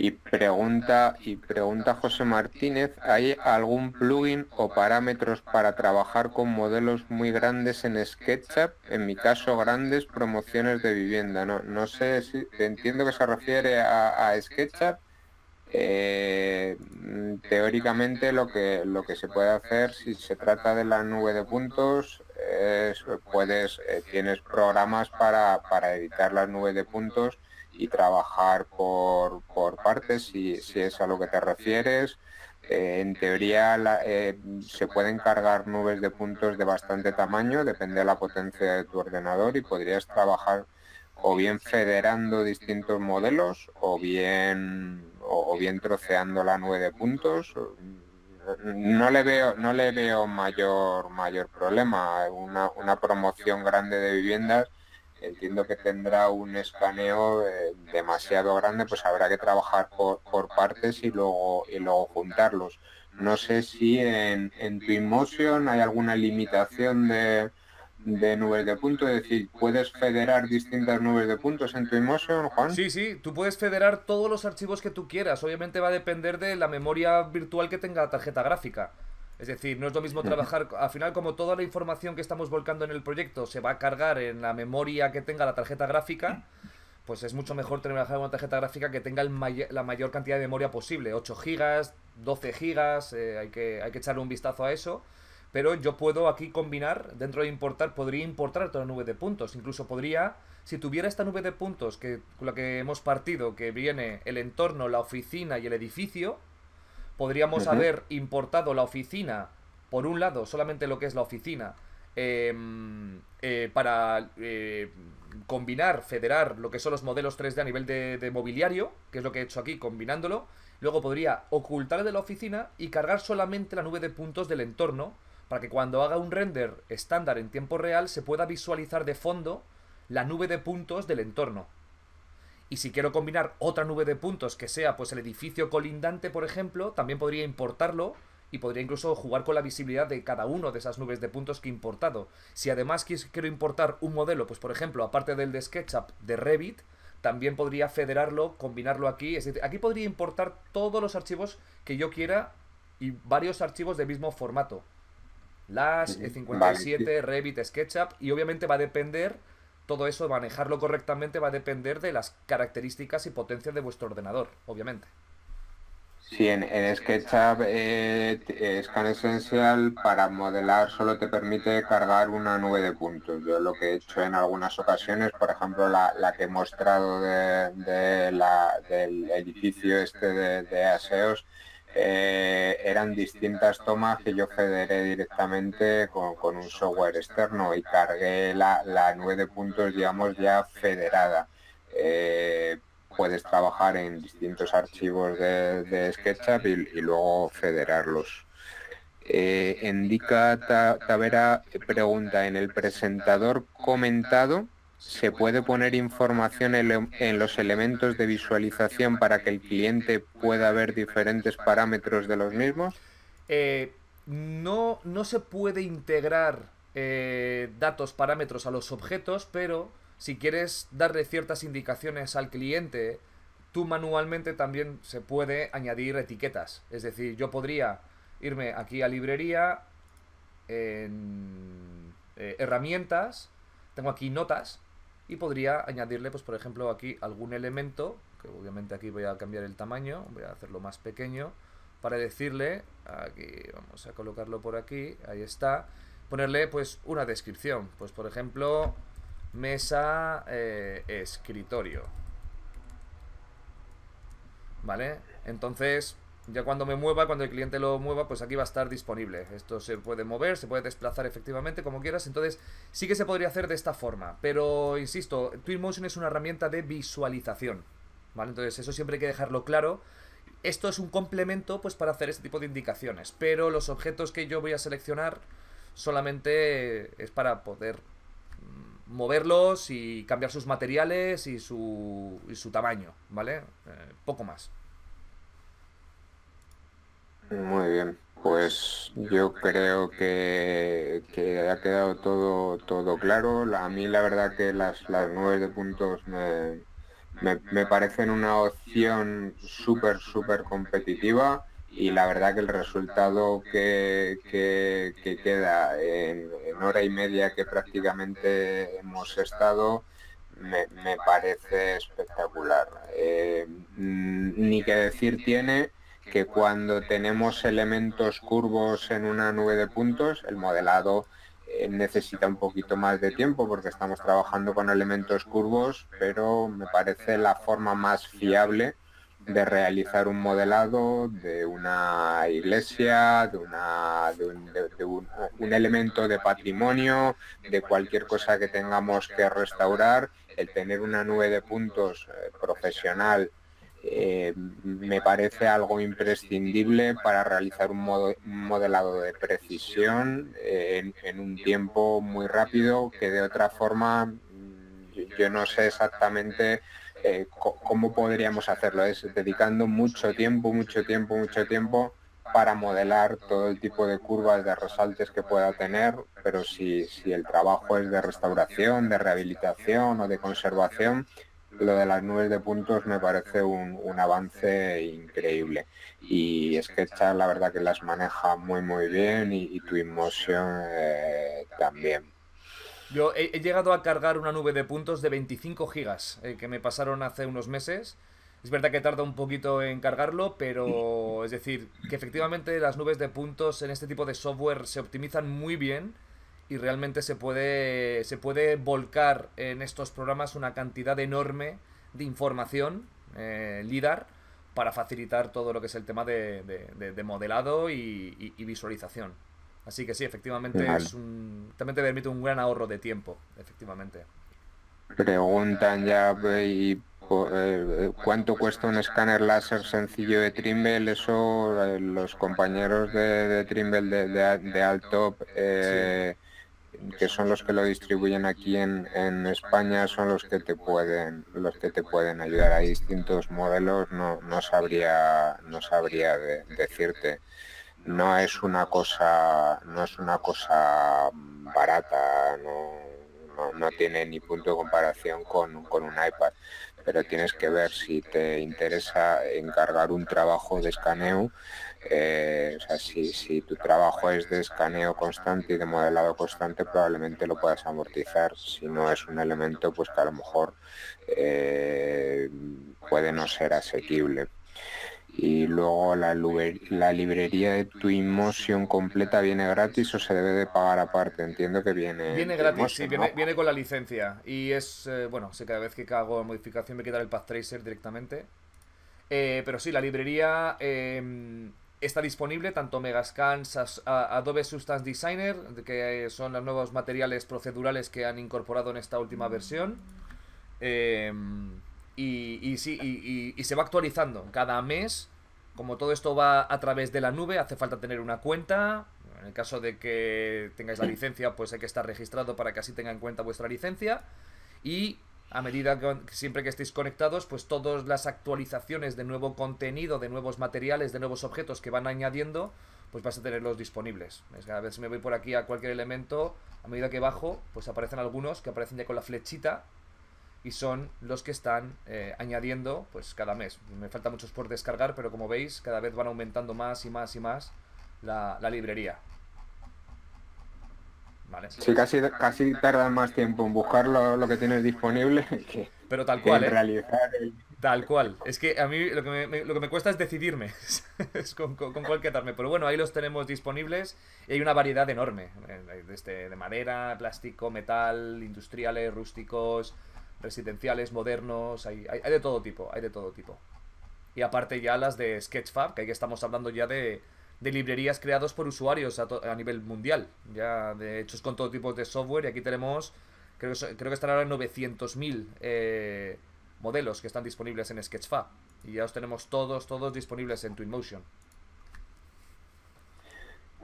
y pregunta, y pregunta José Martínez, ¿hay algún plugin o parámetros para trabajar con modelos muy grandes en SketchUp? En mi caso, grandes promociones de vivienda. No, sé si entiendo que se refiere a, SketchUp. Eh, teóricamente lo que lo que se puede hacer si se trata de la nube de puntos puedes eh, tienes programas para, para editar la nube de puntos y trabajar por, por partes, si, si es a lo que te refieres. Eh, en teoría eh, se pueden cargar nubes de puntos de bastante tamaño, depende de la potencia de tu ordenador y podrías trabajar o bien federando distintos modelos o bien o, bien troceando la nube de puntos. No le veo no le veo mayor mayor problema. Una, una promoción grande de viviendas entiendo que tendrá un escaneo eh, demasiado grande, pues habrá que trabajar por, partes y luego, y luego juntarlos. No sé si en, tu Twinmotion hay alguna limitación de, de nubes de puntos, es decir, ¿puedes federar distintas nubes de puntos en tu Twinmotion, Juan? Sí, sí, tú puedes federar todos los archivos que tú quieras, obviamente va a depender de la memoria virtual que tenga la tarjeta gráfica. Es decir, no es lo mismo trabajar, al final como toda la información que estamos volcando en el proyecto se va a cargar en la memoria que tenga la tarjeta gráfica, pues es mucho mejor trabajar una tarjeta gráfica que tenga la mayor cantidad de memoria posible, 8 gigas, 12 gigas, eh, hay, que, hay que echarle un vistazo a eso. Pero yo puedo aquí combinar, dentro de importar, podría importar toda la nube de puntos. Incluso podría, si tuviera esta nube de puntos que, con la que hemos partido, que viene el entorno, la oficina y el edificio, podríamos haber importado la oficina, por un lado, solamente lo que es la oficina, em, eh, para eh, combinar, federar lo que son los modelos 3D a nivel de, de, mobiliario, que es lo que he hecho aquí, combinándolo. Luego podría ocultar de la oficina y cargar solamente la nube de puntos del entorno, para que cuando haga un render estándar en tiempo real se pueda visualizar de fondo la nube de puntos del entorno. Y si quiero combinar otra nube de puntos que sea pues el edificio colindante, por ejemplo, también podría importarlo y podría incluso jugar con la visibilidad de cada uno de esas nubes de puntos que he importado. Si además quiero importar un modelo, pues por ejemplo, aparte del de SketchUp de Revit, también podría federarlo, combinarlo aquí. Es decir, aquí podría importar todos los archivos que yo quiera y varios archivos del mismo formato. Las, mm, E57, Revit, SketchUp y obviamente va a depender todo eso, manejarlo correctamente va a depender de las características y potencia de vuestro ordenador, obviamente. Sí, en, SketchUp eh, Scan eh, Essential para modelar solo te permite cargar una nube de puntos. Yo lo que he hecho en algunas ocasiones, por ejemplo la, que he mostrado del edificio este de Aseos, eh, eran distintas tomas que yo federé directamente con, un software externo y cargué la, la puntos, digamos, ya federada. Eh, puedes trabajar en distintos archivos de, SketchUp y, luego federarlos. Eh, tabera Tavera pregunta en el presentador comentado ¿Se puede poner información en los elementos de visualización para que el cliente pueda ver diferentes parámetros de los mismos? Eh, no, se puede integrar eh, datos, parámetros a los objetos, pero si quieres darle ciertas indicaciones al cliente, tú manualmente también se puede añadir etiquetas. Es decir, yo podría irme aquí a librería, en eh, herramientas, tengo aquí notas, y podría añadirle, pues por ejemplo, aquí algún elemento, que obviamente aquí voy a cambiar el tamaño, voy a hacerlo más pequeño, para decirle, aquí vamos a colocarlo por aquí, ahí está, ponerle pues una descripción, pues por ejemplo, mesa eh, escritorio, ¿vale? Entonces, ya cuando me mueva, cuando el cliente lo mueva, pues aquí va a estar disponible. Esto se puede mover, se puede desplazar efectivamente como quieras. Entonces sí que se podría hacer de esta forma. Pero, insisto, Twinmotion es una herramienta de visualización. ¿Vale? Entonces eso siempre hay que dejarlo claro. Esto es un complemento pues para hacer este tipo de indicaciones. Pero los objetos que yo voy a seleccionar solamente eh, es para poder mm, moverlos y cambiar sus materiales y su, tamaño, ¿vale? Eh, poco más. Muy bien, pues yo creo que, ha quedado todo, todo claro. a mí la verdad que las, nueve de puntos me, parecen una opción súper, súper competitiva y la verdad que el resultado que, queda en, hora y media que prácticamente hemos estado me, parece espectacular. Eh, mm, ni que decir tiene que cuando tenemos elementos curvos en una nube de puntos, el modelado eh, necesita un poquito más de tiempo porque estamos trabajando con elementos curvos, pero me parece la forma más fiable de realizar un modelado de una iglesia, de, una, un, elemento de patrimonio, de cualquier cosa que tengamos que restaurar, el tener una nube de puntos eh, profesional eh, me parece algo imprescindible para realizar un, modelado de precisión eh, en, un tiempo muy rápido que de otra forma mm, yo, no sé exactamente eh, cómo podríamos hacerlo. Es dedicando mucho tiempo, mucho tiempo, mucho tiempo para modelar todo el tipo de curvas, de resaltes que pueda tener, pero si el trabajo es de restauración, de rehabilitación o de conservación, lo de las nubes de puntos me parece un, avance increíble. Y es que Sketchup la verdad que las maneja muy muy bien y, y Twinmotion eh, también. Yo he, llegado a cargar una nube de puntos de 25 gigas eh, que me pasaron hace unos meses. Es verdad que tarda un poquito en cargarlo, pero es decir, que efectivamente las nubes de puntos en este tipo de software se optimizan muy bien y realmente se puede, se puede volcar en estos programas una cantidad enorme de información eh, LIDAR para facilitar todo lo que es el tema de, modelado y, visualización. Así que sí, efectivamente, es también te permite un gran ahorro de tiempo, efectivamente. Preguntan ya eh, y, eh, cuánto cuesta un escáner láser sencillo de Trimble, eso los compañeros de, Trimble de, Altop que son los que lo distribuyen aquí en, en, España, son los que te pueden, los que te pueden ayudar. a distintos modelos, no, no sabría, no sabría decirte. No es una cosa, no es una cosa barata, no, tiene ni punto de comparación con, con un iPad pero tienes que ver si te interesa encargar un trabajo de escaneo eh, o sea, si, si, tu trabajo es de escaneo constante y de modelado constante, probablemente lo puedas amortizar. Si no es un elemento, pues que a lo mejor eh, puede no ser asequible. Y luego la, la librería de tu Twinmotion completa viene gratis o se debe de pagar aparte. Entiendo que viene. Viene gratis, sí, viene, con la licencia. Y es, eh, bueno, sé cada vez que hago modificación me queda el Path Tracer directamente. pero sí, la librería em, Está disponible tanto Megascans, Adobe Substance Designer, que eh, son los nuevos materiales procedurales que han incorporado en esta última mm. versión. Em, y, sí, y, se va actualizando cada mes. Como todo esto va a través de la nube, hace falta tener una cuenta. En el caso de que tengáis la licencia, pues hay que estar registrado para que así tenga en cuenta vuestra licencia. Y a medida que siempre que estéis conectados, pues todas las actualizaciones de nuevo contenido, de nuevos materiales, de nuevos objetos que van añadiendo, pues vas a tenerlos disponibles. Es que me voy por aquí a cualquier elemento, a medida que bajo, pues aparecen algunos que aparecen ya con la flechita y son los que están eh, añadiendo pues cada mes. Me falta muchos por descargar, pero como veis, cada vez van aumentando más y más y más la, la librería. Sí, casi, casi más tiempo en buscar lo, que tienes disponible que, Pero tal cual, en ¿eh? realizar el... Tal cual. Es que a mí lo que me, lo que me cuesta es decidirme es con, con, cuál quedarme. Pero bueno, ahí los tenemos disponibles y hay una variedad enorme. Eh, este, de madera, plástico, metal, industriales, rústicos, residenciales, modernos. Hay, hay, de todo tipo, hay de todo tipo. Y aparte ya las de Sketchfab, que ahí estamos hablando ya de, de librerías creados por usuarios a, a, nivel mundial. Ya, de hecho, con todo tipo de software y aquí tenemos, creo, que están ahora 900.000 eh, modelos que están disponibles en Sketchfab. Y ya los tenemos todos, todos disponibles en Twinmotion.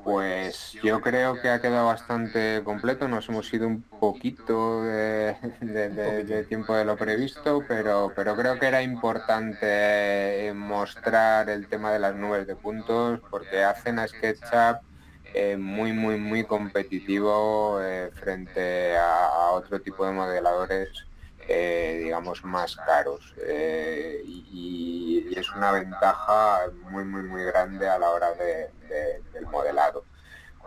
Pues yo creo que ha quedado bastante completo, nos hemos ido un poquito de, tiempo de lo previsto, pero, creo que era importante eh, mostrar el tema de las nubes de puntos porque hacen a SketchUp eh, muy, muy, muy competitivo eh, frente a otro tipo de modeladores eh, digamos, más caros. Eh, y, es una ventaja muy, muy, muy grande a la hora de, del modelado.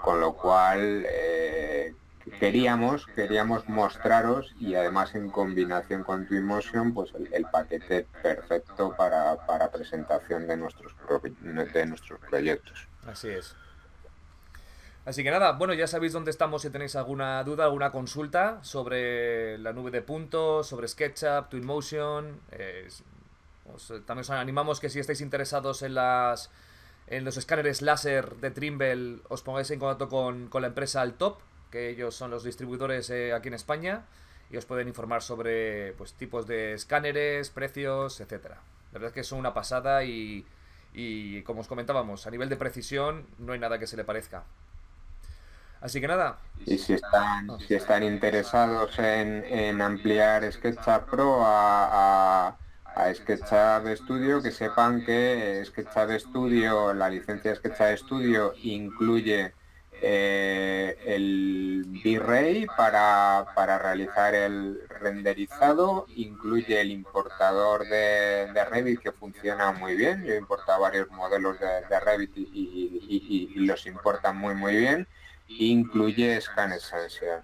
Con lo cual, eh, queríamos, queríamos mostraros y además en combinación con tu emoción pues el, paquete perfecto para, presentación de nuestros, de nuestros proyectos. Así es. Así que nada, bueno, ya sabéis dónde estamos si tenéis alguna duda, alguna consulta sobre la nube de puntos, sobre SketchUp, Twinmotion. Eh, también os animamos que si estáis interesados en las en los escáneres láser de Trimble os pongáis en contacto con, la empresa Altop, que ellos son los distribuidores eh, aquí en España y os pueden informar sobre pues, tipos de escáneres, precios, etcétera. La verdad es que son una pasada y, y como os comentábamos, a nivel de precisión no hay nada que se le parezca. Así que nada. Y si están, interesados en, ampliar SketchUp Pro a, SketchUp Studio, que sepan que SketchUp Studio, la licencia de SketchUp Studio incluye eh, el V-Ray para, realizar el renderizado, incluye el importador de, Revit que funciona muy bien, yo he importado varios modelos de, Revit y, y los importan muy muy bien, incluye ScanEsencia.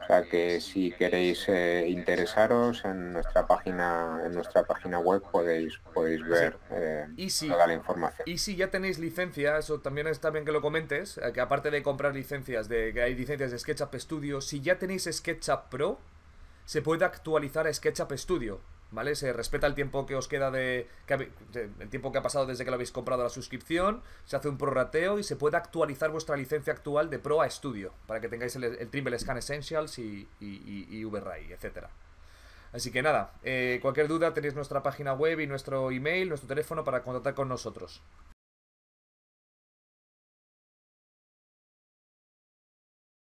O sea que si queréis eh, interesaros en nuestra página en nuestra página web podéis podéis ver eh, toda la información. Y si ya tenéis licencias, o también está bien que lo comentes, eh, que aparte de comprar licencias, de que hay licencias de SketchUp Studio, si ya tenéis SketchUp Pro, se puede actualizar a SketchUp Studio. ¿Vale? Se respeta el tiempo que os queda de, El tiempo que ha pasado desde que lo habéis comprado la suscripción. Se hace un prorrateo y se puede actualizar vuestra licencia actual de Pro a Studio. Para que tengáis el, Trimble Scan Essentials y, y, y, etc. Así que nada, eh, cualquier duda tenéis nuestra página web y nuestro email, nuestro teléfono para contactar con nosotros.